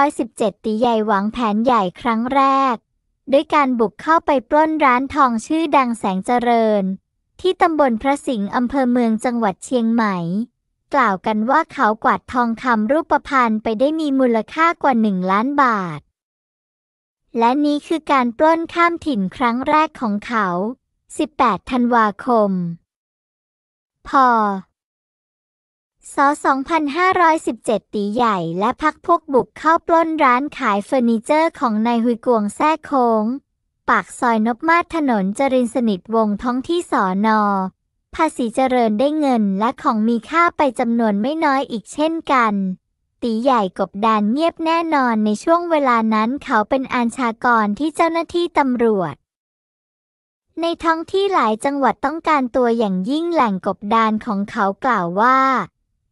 2517 ตีใหญ่หวังแผนใหญ่ครั้งแรกด้วยการบุกเข้าไปปล้นร้านทองชื่อดังแสงเจริญ ที่ตำบลพระสิงห์อำเภอเมืองจังหวัดเชียงใหม่กล่าวกันว่าเขากวาดทองคำรูปพรรณไปได้มีมูลค่ากว่า1ล้านบาทและนี้คือการปล้นข้ามถิ่นครั้งแรกของเขา 18 ธันวาคม พศ 2517 ตีใหญ่และพักพวกบุกเข้าปล้นร้านขายเฟอร์นิเจอร์ของนายหุยกวงแท้โค้ง ปากซอยนบมาศถนนจรินสนิทวงท้องที่สอนอภาษีเจริญได้เงินและของมีค่าไปจำนวนไม่น้อยอีกเช่นกันตีใหญ่กบดานเงียบแน่นอนในช่วงเวลานั้นเขาเป็นอาชากรที่เจ้าหน้าที่ตำรวจ ในท้องที่หลายจังหวัดต้องการตัวอย่างยิ่งแหล่งกบดานของเขากล่าวว่า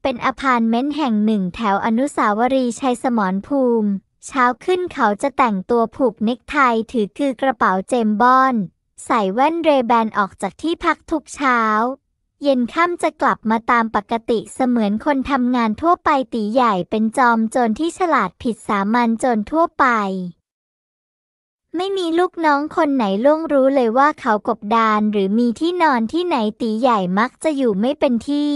เป็นอพาร์ตเมนต์แห่งหนึ่งแถวอนุสาวรีย์ชัยสมรภูมิ เช้าขึ้นเขาจะแต่งตัวผูกเนคไทถือคือกระเป๋าเจมบอนใส่แว่นเรแบนออกจากที่พักทุกเช้าเย็นค่ำจะกลับมาตามปกติเสมือนคนทำงานทั่วไปตีใหญ่เป็นจอมโจรที่ฉลาดผิดสามัญโจรทั่วไป ไม่มีลูกน้องคนไหนล่วงรู้เลยว่าเขากบดานหรือมีที่นอนที่ไหนตีใหญ่มักจะอยู่ไม่เป็นที่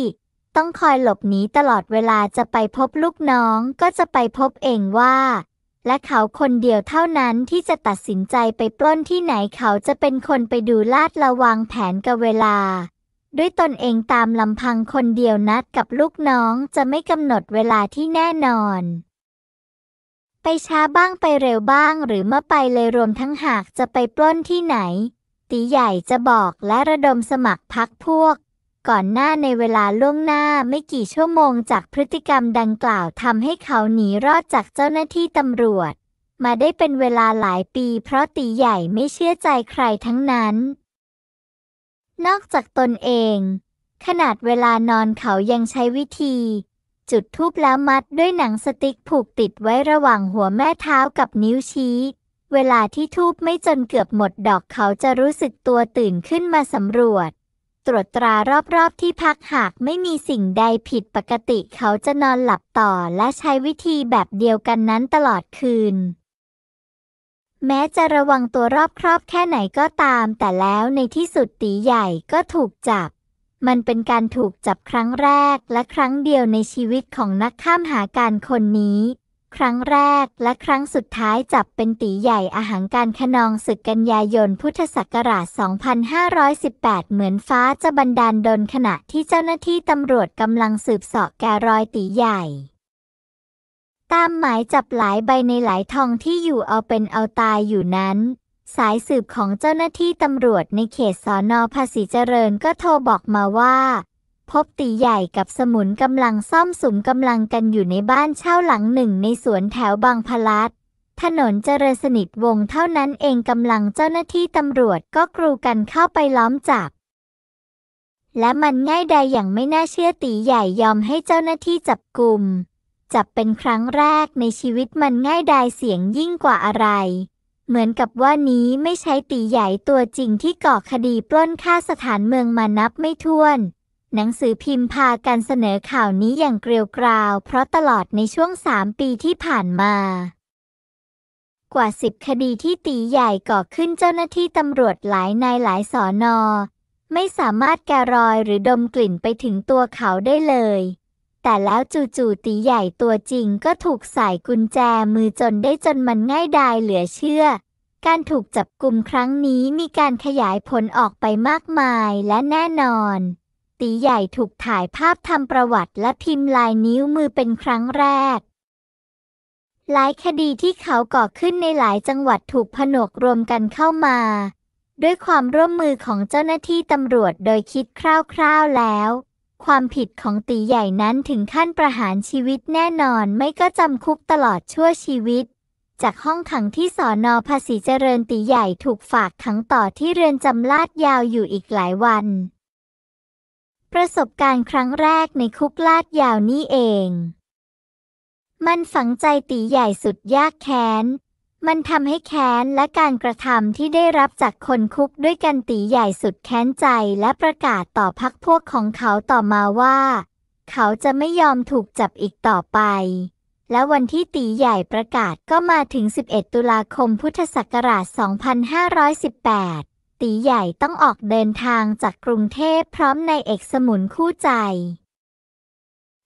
ต้องคอยหลบหนีตลอดเวลาจะไปพบลูกน้องก็จะไปพบเองว่า และเขาคนเดียวเท่านั้นที่จะตัดสินใจไปปล้นที่ไหนเขาจะเป็นคนไปดูลาดระวังแผนกับเวลาด้วยตนเองตามลำพังคนเดียวนัดกับลูกน้องจะไม่กำหนดเวลาที่แน่นอน ไปช้าบ้างไปเร็วบ้างหรือเมื่อไปเลย รวมทั้งหากจะไปปล้นที่ไหน ตีใหญ่จะบอกและระดมสมัครพักพวก ก่อนหน้าในเวลาล่วงหน้าไม่กี่ชั่วโมงจากพฤติกรรมดังกล่าวทำให้เขาหนีรอดจากเจ้าหน้าที่ตำรวจ มาได้เป็นเวลาหลายปี เพราะตีใหญ่ไม่เชื่อใจใครทั้งนั้นนอกจากตนเอง ขนาดเวลานอนเขายังใช้วิธี จุดทูบแล้วมัดด้วยหนังสติ๊กผูกติดไว้ระหว่างหัวแม่เท้ากับนิ้วชี้ เวลาที่ทูบไม่จนเกือบหมดดอกเขาจะรู้สึกตัวตื่นขึ้นมาสำรวจ ตรวจตรารอบๆที่พักหากไม่มีสิ่งใดผิดปกติเขาจะนอนหลับต่อและใช้วิธีแบบเดียวกันนั้นตลอดคืนแม้จะระวังตัวรอบครอบแค่ไหนก็ตาม แต่แล้วในที่สุดตีใหญ่ก็ถูกจับ มันเป็นการถูกจับครั้งแรกและครั้งเดียวในชีวิตของนักข้ามหาการคนนี้ ครั้งแรกและครั้งสุดท้ายจับเป็นตีใหญ่อาหางการขนองศึกกันยายนพุทธศักราช2518 เหมือนฟ้าจะบันดาลดนขณะที่เจ้าหน้าที่ตำรวจกำลังสืบสอบแกรอยตีใหญ่ตามหมายจับหลายใบในหลายทองที่อยู่เอาเป็นเอาตายอยู่นั้น สายสืบของเจ้าหน้าที่ตำรวจในเขตสอนอภาษีเจริญก็โทรบอกมาว่า พบตีใหญ่กับสมุนกำลังซ่อมสุมกำลังกันอยู่ในบ้านเช่าหลังหนึ่งในสวนแถวบางพลัดถนนเจริญสนิทวงเท่านั้นเองกำลังเจ้าหน้าที่ตำรวจก็กรูกันเข้าไปล้อมจับ และมันง่ายใดอย่างไม่น่าเชื่อตีใหญ่ยอมให้เจ้าหน้าที่จับกลุ่มจับเป็นครั้งแรกในชีวิตมันง่ายดายเสียงยิ่งกว่าอะไร เหมือนกับว่านี้ไม่ใช่ตีใหญ่ตัวจริงที่ก่อคดีปล้นฆ่าสถานเมืองมานับไม่ถ้วน หนังสือพิมพ์พาการเสนอข่าวนี้อย่างเกลียวกราว เพราะตลอดในช่วงสามปีที่ผ่านมา กว่าสิบคดีที่ตีใหญ่ก่อขึ้นเจ้าหน้าที่ตำรวจหลายนายหลายสอนอไม่สามารถแกรอยหรือดมกลิ่นไปถึงตัวเขาได้เลยแต่แล้วจู่ๆตีใหญ่ตัวจริงก็ถูกใส่กุญแจมือจนได้จนมันง่าย ดายเหลือเชื่อ การถูกจับกลุ่มครั้งนี้มีการขยายผลออกไปมากมายและแน่นอน ตีใหญ่ถูกถ่ายภาพทำประวัติและพิมพ์ลายนิ้วมือเป็นครั้งแรก หลายคดีที่เขาก่อขึ้นในหลายจังหวัดถูกผนวกรวมกันเข้ามา ด้วยความร่วมมือของเจ้าหน้าที่ตำรวจโดยคิดคร่าว ๆแล้วความผิดของตีใหญ่นั้นถึงขั้นประหารชีวิตแน่นอนไม่ก็จำคุกตลอดชั่วชีวิต จากห้องขังที่สอนอภาษีเจริญตีใหญ่ถูกฝากขังต่อที่เรือนจำลาดยาวอยู่อีกหลายวัน ประสบการณ์ครั้งแรกในคุกลาดยาวนี่เอง มันฝังใจตีใหญ่สุดยากแค้นมันทำให้แค้นและการกระทำที่ได้รับจากคนคุกด้วยกันตีใหญ่สุดแค้นใจและประกาศต่อพักพวกของเขาต่อมาว่า เขาจะไม่ยอมถูกจับอีกต่อไป และวันที่ตีใหญ่ประกาศก็มาถึง 11 ตุลาคมพุทธศักราช 2518 ตีใหญ่ต้องออกเดินทางจากกรุงเทพพร้อมนายเอกสมุนคู่ใจ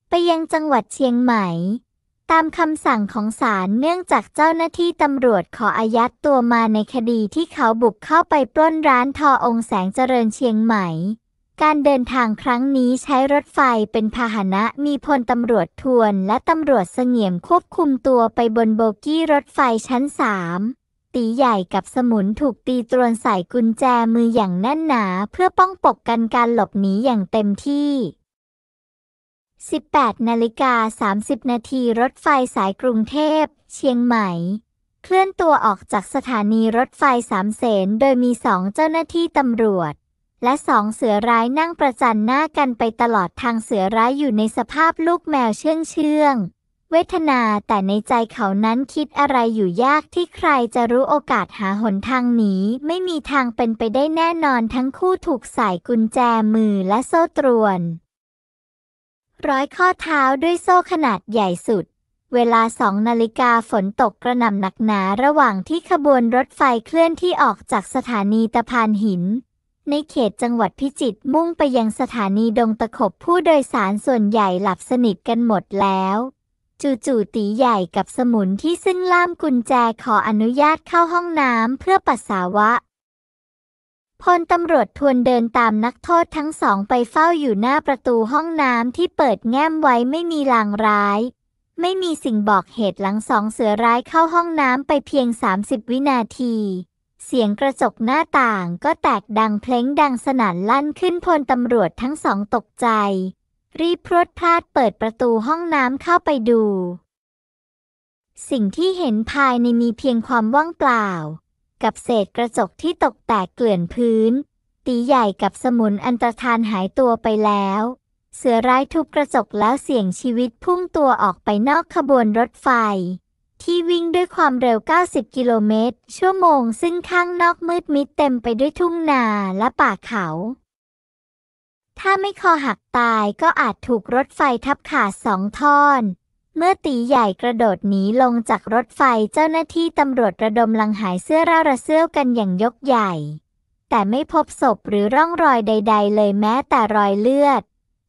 ไปยังจังหวัดเชียงใหม่ตามคำสั่งของศาลเนื่องจากเจ้าหน้าที่ตำรวจขออายัดตัวมาในคดีที่เขาบุกเข้าไปปล้นร้านทอองแสงเจริญเชียงใหม่ การเดินทางครั้งนี้ใช้รถไฟเป็นพาหนะมีพลตำรวจทวนและตำรวจเสงี่ยมควบคุมตัวไปบนโบกี้รถไฟชั้นสามตีใหญ่กับสมุนถูกตีตรวนใส่กุญแจมืออย่างแน่นหนาเพื่อป้องปกกันการหลบหนีอย่างเต็มที่18นาฬิกา30 นาทีรถไฟสายกรุงเทพ เชียงใหม่ เคลื่อนตัวออกจากสถานีรถไฟสามเสนโดยมีสองเจ้าหน้าที่ตำรวจ และสองเสือร้ายนั่งประจันหน้ากันไปตลอดทางเสือร้ายอยู่ในสภาพลูกแมวเชื่องเชื่อง เวทนาแต่ในใจเขานั้นคิดอะไรอยู่ยากที่ใครจะรู้โอกาสหาหนทางหนีไม่มีทางเป็นไปได้แน่นอนทั้งคู่ถูกใส่กุญแจมือและโซ่ตรวนร้อยข้อเท้าด้วยโซ่ขนาดใหญ่สุด เวลาสองนาฬิกาฝนตกกระหน่ำหนักหนาระหว่างที่ขบวนรถไฟเคลื่อนที่ออกจากสถานีตะพานหิน ในเขตจังหวัดพิจิตรมุ่งไปยังสถานีดงตะขบผู้โดยสารส่วนใหญ่หลับสนิทกันหมดแล้ว จูู่ตีใหญ่กับสมุนที่ซึ่งล่ามกุญแจขออนุญาตเข้าห้องน้ำเพื่อปัสสาวะพลตำรวจทวนเดินตามนักโทษทั้งสองไปเฝ้าอยู่หน้าประตูห้องน้ำที่เปิดแง้มไว้ไม่มีลางร้าย ไม่มีสิ่งบอกเหตุหลังสองเสือร้ายเข้าห้องน้ำไปเพียง 30 วินาที เสียงกระจกหน้าต่างก็แตกดังเพลงดังสนั่นลั่นขึ้นพลตำรวจทั้งสองตกใจ รีบพรวดพลาดเปิดประตูห้องน้ำเข้าไปดู สิ่งที่เห็นภายในมีเพียงความว่างเปล่ากับเศษกระจกที่ตกแตกเกลื่อนพื้น ตีใหญ่กับสมุนอันตรธานหายตัวไปแล้ว เสือร้ายทุบกระจกแล้วเสี่ยงชีวิตพุ่งตัวออกไปนอกขบวนรถไฟ ที่วิ่งด้วยความเร็ว 90 กิโลเมตร ชั่วโมงซึ่งข้างนอกมืดมิดเต็มไปด้วยทุ่งนาและป่าเขา ถ้าไม่คอหักตายก็อาจถูกรถไฟทับขาดสองท่อนเมื่อตีใหญ่กระโดดหนีลงจากรถไฟเจ้าหน้าที่ตำรวจระดมลังหายเสื้อร่าระเสื้อกันอย่างยกใหญ่ แต่ไม่พบศพหรือร่องรอยใด ๆ เลยแม้แต่รอยเลือด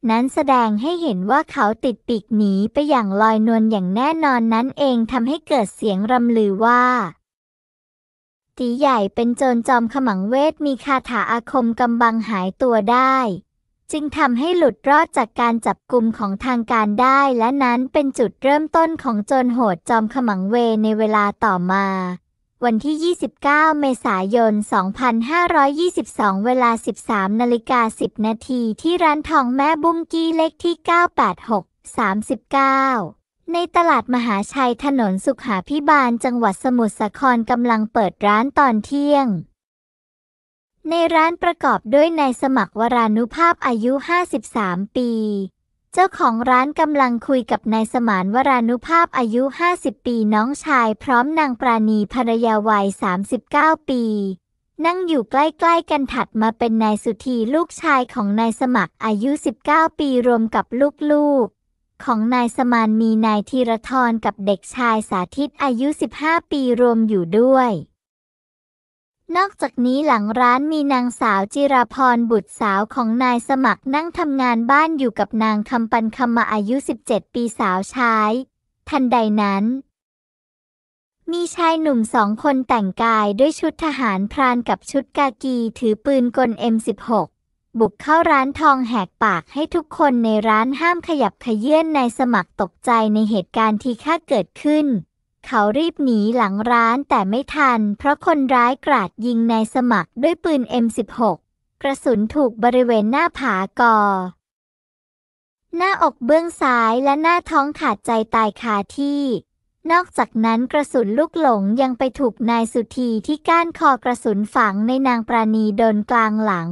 นั้นแสดงให้เห็นว่าเขาติดปีกหนีไปอย่างลอยนวลอย่างแน่นอนนั้นเองทำให้เกิดเสียงรำลือว่า ตีใหญ่เป็นโจรจอมขมังเวทมีคาถาอาคมกำบังหายตัวได้จึงทำให้หลุดรอดจากการจับกลุ่มของทางการได้และนั้นเป็นจุดเริ่มต้นของโจรโหดจอมขมังเวในเวลาต่อมา วันที่ 29 เมษายน 2522 เวลา 13นาฬิกา10นาทีที่ร้านทองแม่บุ้งกี้เลขที่ 986 39 ในตลาดมหาชัยถนนสุขาพิบาลจังหวัดสมุทรสาครกำลังเปิดร้านตอนเที่ยงในร้านประกอบด้วยนายสมัครวรานุภาพอายุ 53 ปี เจ้าของร้านกำลังคุยกับนายสมานวรานุภาพอายุ 50 ปีน้องชายพร้อมนางปราณีภรรยาวัย 39 ปี นั่งอยู่ใกล้ๆ กันถัดมาเป็นนายสุธีลูกชายของนายสมัครอายุ 19 ปีรวมกับลูกๆของนายสมานมีนายธีรทรกับเด็กชายสาธิตอายุ 15 ปีรวมอยู่ด้วยนอกจากนี้หลังร้านมีนางสาวจิราพรบุตรสาวของนายสมัครนั่งทำงานบ้านอยู่กับนางคำปันคำมาอายุ 17 ปีสาวใช้ ทันใดนั้น มีชายหนุ่มสองคนแต่งกายด้วยชุดทหารพรานกับชุดกากีถือปืนกล M16 บุกเข้าร้านทองแหกปากให้ทุกคนในร้านห้ามขยับขยื่นนายสมัครตกใจในเหตุการณ์ที่ข้าเกิดขึ้นเขารีบหนีหลังร้านแต่ไม่ทันเพราะคนร้ายกราดยิงนายสมัครด้วยปืน M16 กระสุนถูกบริเวณหน้าผากอ หน้าอกเบื้องซ้ายและหน้าท้องขาดใจตายคาที่ นอกจากนั้นกระสุนลูกหลงยังไปถูกนายสุธีที่ก้านคอกระสุนฝังในนางปราณีโดนกลางหลัง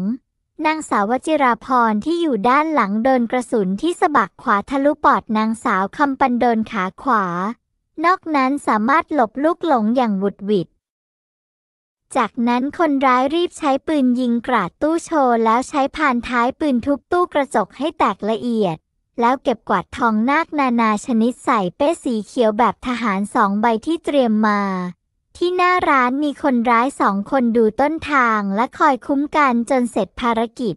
นางสาวจิราพรที่อยู่ด้านหลังโดนกระสุนที่สะบักขวาทะลุปอดนางสาวคำปันโดนขาขวานอกนั้นสามารถหลบลูกหลงอย่างหวุดหวิด จากนั้นคนร้ายรีบใช้ปืนยิงกราดตู้โชว์ แล้วใช้ผ่านท้ายปืนทุบตู้กระจกให้แตกละเอียด แล้วเก็บกวาดทองนาคนานาชนิดใส่ เป้สีเขียวแบบทหารสองใบที่เตรียมมา ที่หน้าร้านมีคนร้ายสองคนดูต้นทางและคอยคุ้มกันจนเสร็จภารกิจ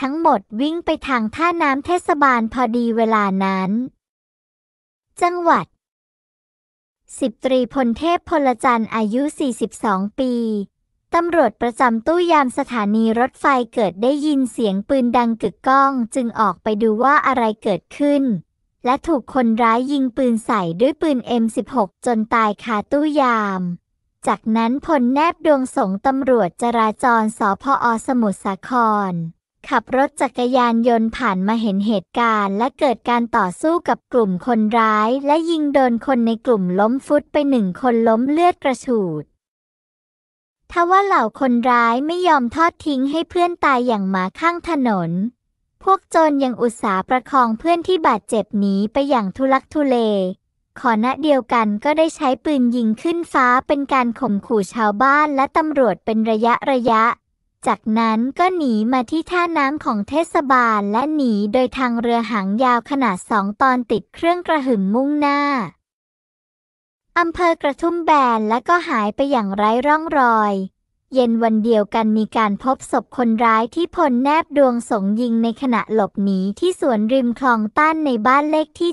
ทั้งหมดวิ่งไปทางท่าน้ำเทศบาลพอดีเวลานั้น จังหวัดสิบตรีพลเทพพลจันทร์อายุ 42 ปี ตำรวจประจำตู้ยามสถานีรถไฟเกิดได้ยินเสียงปืนดังกึกก้องจึงออกไปดูว่าอะไรเกิดขึ้น และถูกคนร้ายยิงปืนใส่ด้วยปืน M16 จนตายคาตู้ยาม จากนั้นพลแนบดวงสงตำรวจจราจรสพอสมุทรสาครขับรถจักรยานยนต์ผ่านมาเห็นเหตุการณ์ และเกิดการต่อสู้กับกลุ่มคนร้าย และยิงโดนคนในกลุ่มล้มฟุตไปหนึ่งคนล้มเลือดกระฉูดทว่าเหล่าคนร้ายไม่ยอมทอดทิ้งให้เพื่อนตายอย่างหมาข้างถนน พวกโจรยังอุตสาประคองเพื่อนที่บาดเจ็บหนีไปอย่างทุลักทุเล ขอณะเดียวกันก็ได้ใช้ปืนยิงขึ้นฟ้าเป็นการข่มขู่ชาวบ้านและตำรวจเป็นระยะระยะจากนั้นก็หนีมาที่ท่าน้ำของเทศบาลและหนีโดยทางเรือหางยาวขนาดสองตอนติดเครื่องกระหึ่มมุ่งหน้าอำเภอกระทุ่มแบนและก็หายไปอย่างไร้ร่องรอย เย็นวันเดียวกันมีการพบศพคนร้ายที่พลแนบดวงสงยิงในขณะหลบหนีที่สวนริมคลองต้านในบ้านเลขที่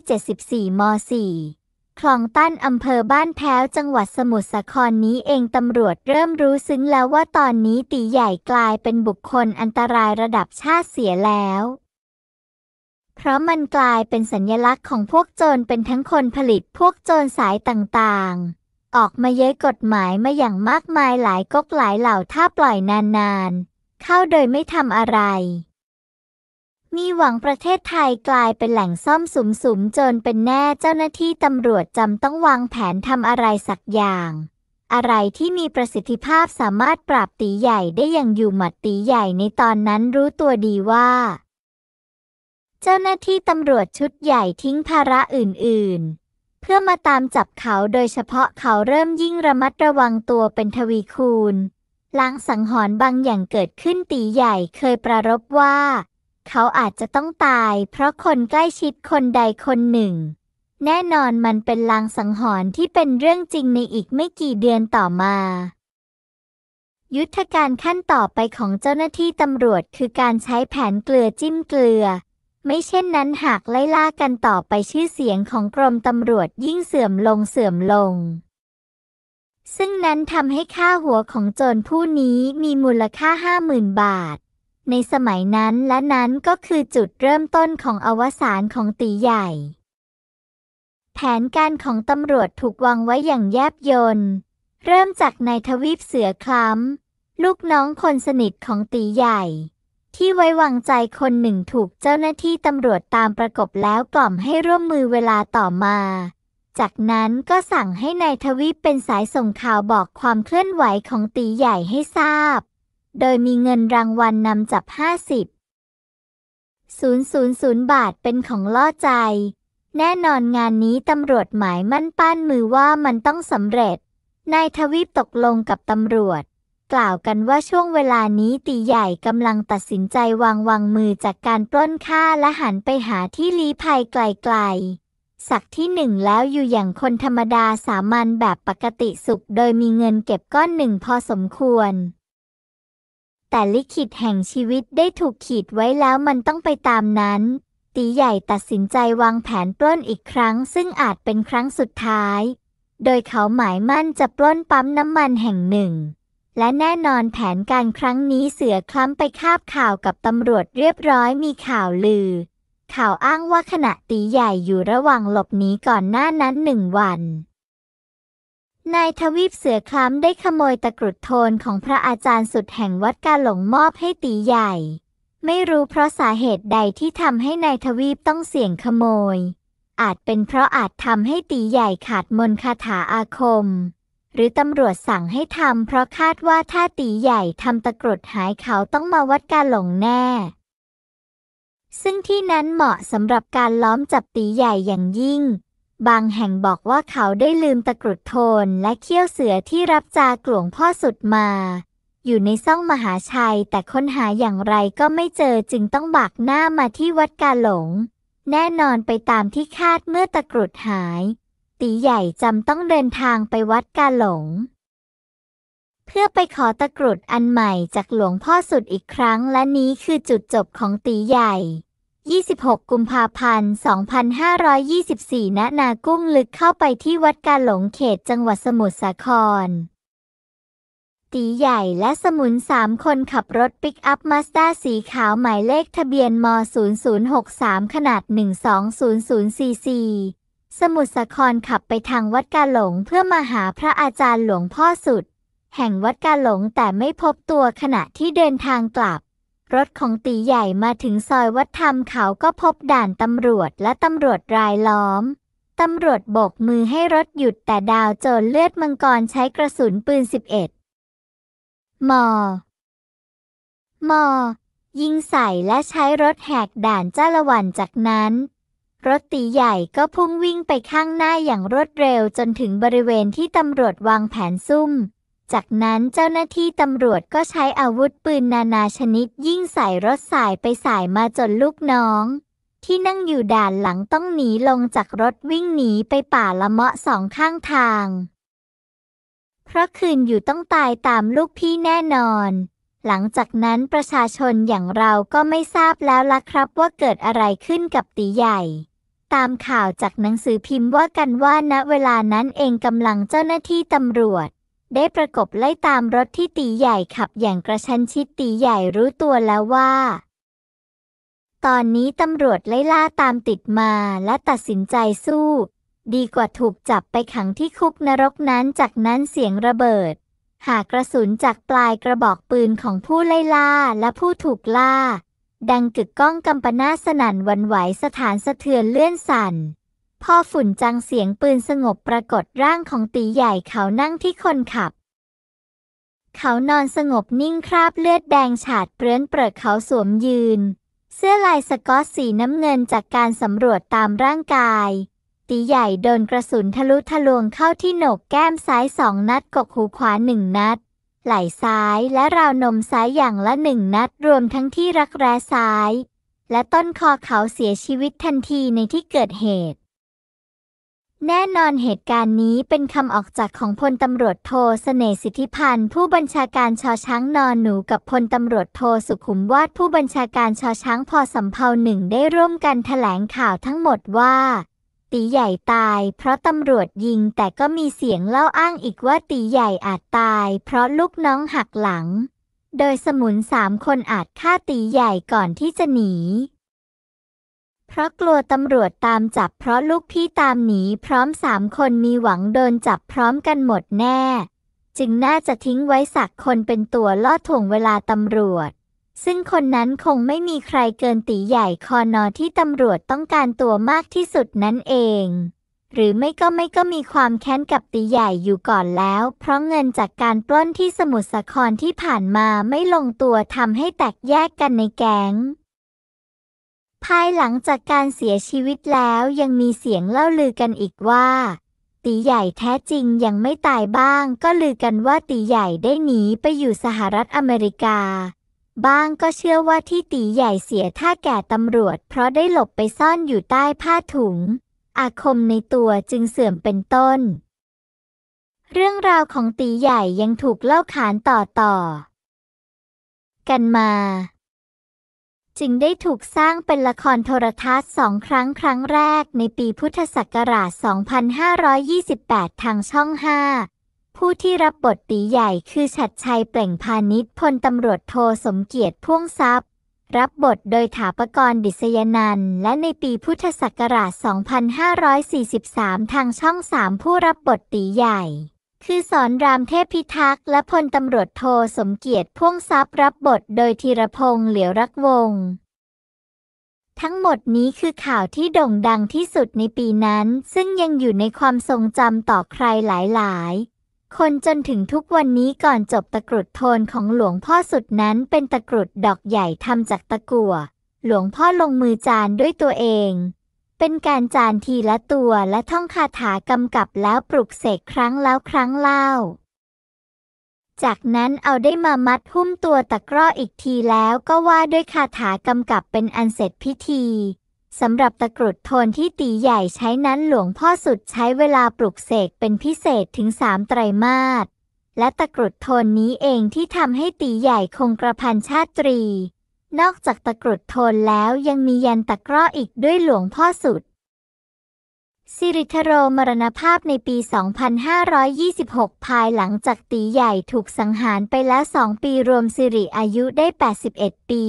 74 ม 4คลองตั้นอำเภอบ้านแพ้วจังหวัดสมุทรสาครนี้เองตำรวจเริ่มรู้ซึ้งแล้วว่าตอนนี้ตีใหญ่กลายเป็นบุคคลอันตรายระดับชาติเสียแล้ว เพราะมันกลายเป็นสัญลักษณ์ของพวกโจรเป็นทั้งคนผลิตพวกโจรสายต่างๆ ออกมาเย้ยกฎหมายมาอย่างมากมายหลายก๊กหลายเหล่าถ้าปล่อยนานๆ เข้าโดยไม่ทำอะไรมีหวังประเทศไทยกลายเป็นแหล่งซ่อมสุมมจนเป็นแน่เจ้าหน้าที่ตำรวจจำต้องวางแผน ทำอะไรสักอย่าง อะไรที่มีประสิทธิภาพสามารถปราบตีใหญ่ได้อย่างอยู่หมัดตีใหญ่ในตอนนั้นรู้ตัวดีว่า เจ้าหน้าที่ตำรวจชุดใหญ่ทิ้งภาระอื่น ๆ เพื่อมาตามจับเขาโดยเฉพาะเขาเริ่มยิ่งระมัดระวังตัวเป็นทวีคูณลางสังหรณ์บางอย่างเกิดขึ้นตีใหญ่เคยประรบว่าเขาอาจจะต้องตายเพราะคนใกล้ชิดคนใดคนหนึ่ง แน่นอนมันเป็นลางสังหรณ์ที่เป็นเรื่องจริงในอีกไม่กี่เดือนต่อมา ยุทธการขั้นต่อไปของเจ้าหน้าที่ตำรวจคือการใช้แผนเกลือจิ้มเกลือ ไม่เช่นนั้นหากไล่ล่ากันต่อไปชื่อเสียงของกรมตำรวจยิ่งเสื่อมลงเสื่อมลงซึ่งนั้นทำให้ค่าหัวของโจรผู้นี้มีมูลค่าห้าหมื่นบาทในสมัยนั้นและนั้นก็คือจุดเริ่มต้นของอวสานของตีใหญ่ แผนการของตำรวจถูกวางไว้อย่างแยบยนเริ่มจากนายทวีปเสือคล้ำลูกน้องคนสนิทของตีใหญ่ ที่ไว้วางใจคนหนึ่งถูกเจ้าหน้าที่ตำรวจตามประกบแล้วกล่อมให้ร่วมมือเวลาต่อมา จากนั้นก็สั่งให้นายทวีปเป็นสายส่งข่าวบอกความเคลื่อนไหวของตีใหญ่ให้ทราบโดยมีเงินรางวัลนนำจับ50 000บาทเป็นของล่อใจ แน่นอนงานนี้ตำรวจหมายมั่นป้านมือว่ามันต้องสำเร็จนายทวีปตกลงกับตำรวจ กล่าวกันว่าช่วงเวลานี้ตีใหญ่กำลังตัดสินใจวางวางมือจากการปล้นฆ่าและหันไปหาที่ลี้ภัยไกลๆสักที่หนึ่งแล้วอยู่อย่างคนธรรมดาสามัญแบบปกติสุข โดยมีเงินเก็บก้อนหนึ่งพอสมควรแต่ลิขิตแห่งชีวิตได้ถูกขีดไว้แล้วมันต้องไปตามนั้น ตีใหญ่ตัดสินใจวางแผนปล้นอีกครั้ง ซึ่งอาจเป็นครั้งสุดท้าย โดยเขาหมายมั่นจะปล้นปั๊มน้ำมันแห่งหนึ่ง และแน่นอนแผนการครั้งนี้เสือคล้ำไปคาบข่าวกับ ตำรวจเรียบร้อยมีข่าวลือ ข่าวอ้างว่าขณะตีใหญ่อยู่ระหว่าง หลบหนีก่อนหน้านั้นหนึ่งวันนายทวีปเสือคล้ำได้ขโมยตะกรุดโทนของพระอาจารย์สุดแห่งวัดกาหลงมอบให้ตีใหญ่ ไม่รู้เพราะสาเหตุใดที่ทำให้นายทวีปต้องเสี่ยงขโมย อาจเป็นเพราะอาจทำให้ตีใหญ่ขาดมนคาถาอาคม หรือตำรวจสั่งให้ทำเพราะคาดว่าถ้าตีใหญ่ทำตะกรุดหายเขาต้องมาวัดกาหลงแน่ ซึ่งที่นั้นเหมาะสำหรับการล้อมจับตีใหญ่อย่างยิ่งบางแห่งบอกว่าเขาได้ลืมตะกรุดโทนและเขี้ยวเสือที่รับจากหลวงพ่อสุดมา อยู่ในซ่องมหาชัยแต่ค้นหาอย่างไรก็ไม่เจอจึงต้องบักหน้ามาที่วัดกาหลงแน่นอนไปตามที่คาดเมื่อตะกรุดหาย ตีใหญ่จำต้องเดินทางไปวัดกาหลงเพื่อไปขอตะกรุดอันใหม่จากหลวงพ่อสุดอีกครั้ง และนี้คือจุดจบของตีใหญ่26 กุมภาพันธ์2524 ณนากุ้งลึกเข้าไปที่วัดกาหลงเขตจังหวัดสมุทรสาคร ตีใหญ่และสมุนสามคนขับรถปิกอัพมาสด้าสีขาวหมายเลขทะเบียนม0063 ขนาด 1200cc สมุทรสาครขับไปทางวัดกาหลงเพื่อมาหาพระอาจารย์หลวงพ่อสุด แห่งวัดกาหลงแต่ไม่พบตัวขณะที่เดินทางกลับรถของตีใหญ่มาถึงซอยวัดธรรมเขาก็พบด่านตำรวจและตำรวจรายล้อม ตำรวจโบกมือให้รถหยุดแต่ดาวโจรเลือดมังกรใช้กระสุนปืน11มม ยิงใส่และใช้รถแหกด่านจ้าละวันจากนั้น รถตีใหญ่ก็พุ่งวิ่งไปข้างหน้าอย่างรวดเร็วจนถึงบริเวณที่ตำรวจวางแผนซุ่มจากนั้นเจ้าหน้าที่ตำรวจก็ใช้อาวุธปืนนานาชนิด ยิ่งใส่รถสายไปสายมาจนลูกน้อง ที่นั่งอยู่ด่านหลังต้องหนีลงจากรถวิ่งหนีไปป่าละเมาะสองข้างทาง เพราะคืนอยู่ต้องตายตามลูกพี่แน่นอน หลังจากนั้นประชาชนอย่างเราก็ไม่ทราบแล้วล่ะครับว่าเกิดอะไรขึ้นกับตีใหญ่ ตามข่าวจากหนังสือพิมพ์ว่ากันว่าณเวลานั้นเองกำลังเจ้าหน้าที่ตำรวจได้ประกบไล่ตามรถที่ตีใหญ่ขับอย่างกระชั้นชิดตีใหญ่รู้ตัวแล้วว่า ตอนนี้ตำรวจไล่ล่าตามติดมาและตัดสินใจสู้ ดีกว่าถูกจับไปขังที่คุกนรกนั้นจากนั้นเสียงระเบิดหากกระสุนจากปลายกระบอกปืนของผู้ไล่ล่าและผู้ถูกล่า ดังกึกก้องกำปนาสนั่นวันไหวสถานสะเทือนเลื่อนสั่นพอฝุ่นจางเสียงปืนสงบปรากฏร่างของตีใหญ่เขานั่งที่คนขับ เขานอนสงบนิ่งคราบเลือดแดงฉาดเปลื้อนเปือกเขาสวมยืน เสื้อลายสกอตสีน้ำเงินจากการสำรวจตามร่างกาย ตีใหญ่โดนกระสุนทะลุทะลวงเข้าที่โหนกแก้มซ้ายสองนัดกกหูขวาหนึ่งนัด ไหล่ซ้ายและราวนมซ้ายอย่างละหนึ่งนัด รวมทั้งที่รักแร้ซ้าย และต้นคอเขาเสียชีวิตทันทีในที่เกิดเหตุแน่นอนเหตุการณ์นี้เป็นคำออกจากของพลตำรวจโท สเสน่สิทธิพันธ์ผู้บัญชาการชอช้างนอนหนูกับพลตำรวจโท สุขุมวาดผู้บัญชาการชอช้างพอสำเพาหนึ่งได้ร่วมกันแถลงข่าวทั้งหมดว่า ตีใหญ่ตายเพราะตำรวจยิงแต่ก็มีเสียงเล่าอ้างอีกว่าตีใหญ่อาจตาย เพราะลูกน้องหักหลัง โดยสมุนสามคนอาจฆ่าตีใหญ่ก่อนที่จะหนีเพราะกลัวตำรวจตามจับเพราะลูกพี่ตามหนีพร้อมสามคนมีหวังโดนจับพร้อมกันหมดแน่ จึงน่าจะทิ้งไว้สักคนเป็นตัวล่อถ่วงเวลาตำรวจ ซึ่งคนนั้นคงไม่มีใครเกินตีใหญ่คอนอที่ตำรวจต้องการตัวมากที่สุดนั่นเอง หรือไม่ก็ไม่ก็มีความแค้นกับตีใหญ่อยู่ก่อนแล้ว เพราะเงินจากการปล้นที่สมุทรสาครที่ผ่านมาไม่ลงตัวทำให้แตกแยกกันในแก๊งภายหลังจากการเสียชีวิตแล้วยังมีเสียงเล่าลือกันอีกว่า ตีใหญ่แท้จริงยังไม่ตายบ้าง ก็ลือกันว่าตีใหญ่ได้หนีไปอยู่สหรัฐอเมริกา บ้างก็เชื่อว่าที่ตีใหญ่เสียท่าแก่ตำรวจ เพราะได้หลบไปซ่อนอยู่ใต้ผ้าถุง อาคมในตัวจึงเสื่อมเป็นต้น เรื่องราวของตีใหญ่ยังถูกเล่าขานต่อต่อกันมาจึงได้ถูกสร้างเป็นละครโทรทัศน์สองครั้งครั้งแรก ในปีพุทธศักราช 2528 ทางช่อง 5 ผู้ที่รับบทตีใหญ่คือชัดชัยเปล่งพาณิชพลตำรวจโทสมเกียรติพ่วงทรัพย์ รับบทโดยถาปกรณ์ดิษยนัน และในปีพุทธศักราช 2543 ทางช่อง 3 ผู้รับบทตีใหญ่คือสอนรามเทพพิทักษ์และพลตำรวจโทสมเกียรติพ่วงทรัพย์รับบทโดยธีรพงษ์เหลียวรักวงศ์ทั้งหมดนี้คือข่าวที่โด่งดังที่สุดในปีนั้น ซึ่งยังอยู่ในความทรงจำต่อใครหลายๆ คนจนถึงทุกวันนี้ก่อนจบตะกรุดโทนของหลวงพ่อสุดนั้นเป็นตะกรุดดอกใหญ่ทำจากตะกั่วหลวงพ่อลงมือจานด้วยตัวเองเป็นการจานทีละตัวและท่องคาถากำกับแล้วปลุกเสกครั้งแล้วครั้งเล่า จากนั้นเอาได้มามัดหุ้มตัวตะกร้ออีกทีแล้วก็ว่าด้วยคาถากำกับเป็นอันเสร็จพิธีสำหรับตะกรุดโทนที่ตีใหญ่ใช้นั้นหลวงพ่อสุดใช้เวลาปลุกเสกเป็นพิเศษถึงสามไตรมาสและตะกรุดโทนนี้เองที่ทำให้ตีใหญ่คงกระพันชาตรีนอกจากตะกรุดโทนแล้วยังมียันตะกร้ออีกด้วยหลวงพ่อสุดสิริธโรมรณภาพในปี 2526 ภายหลังจากตีใหญ่ถูกสังหารไปแล้ว 2 ปีรวมสิริอายุได้ 81 ปี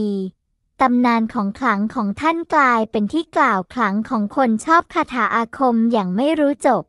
ตำนานของขลังของท่านกลายเป็นที่กล่าวขลังของคนชอบคาถาอาคมอย่างไม่รู้จบ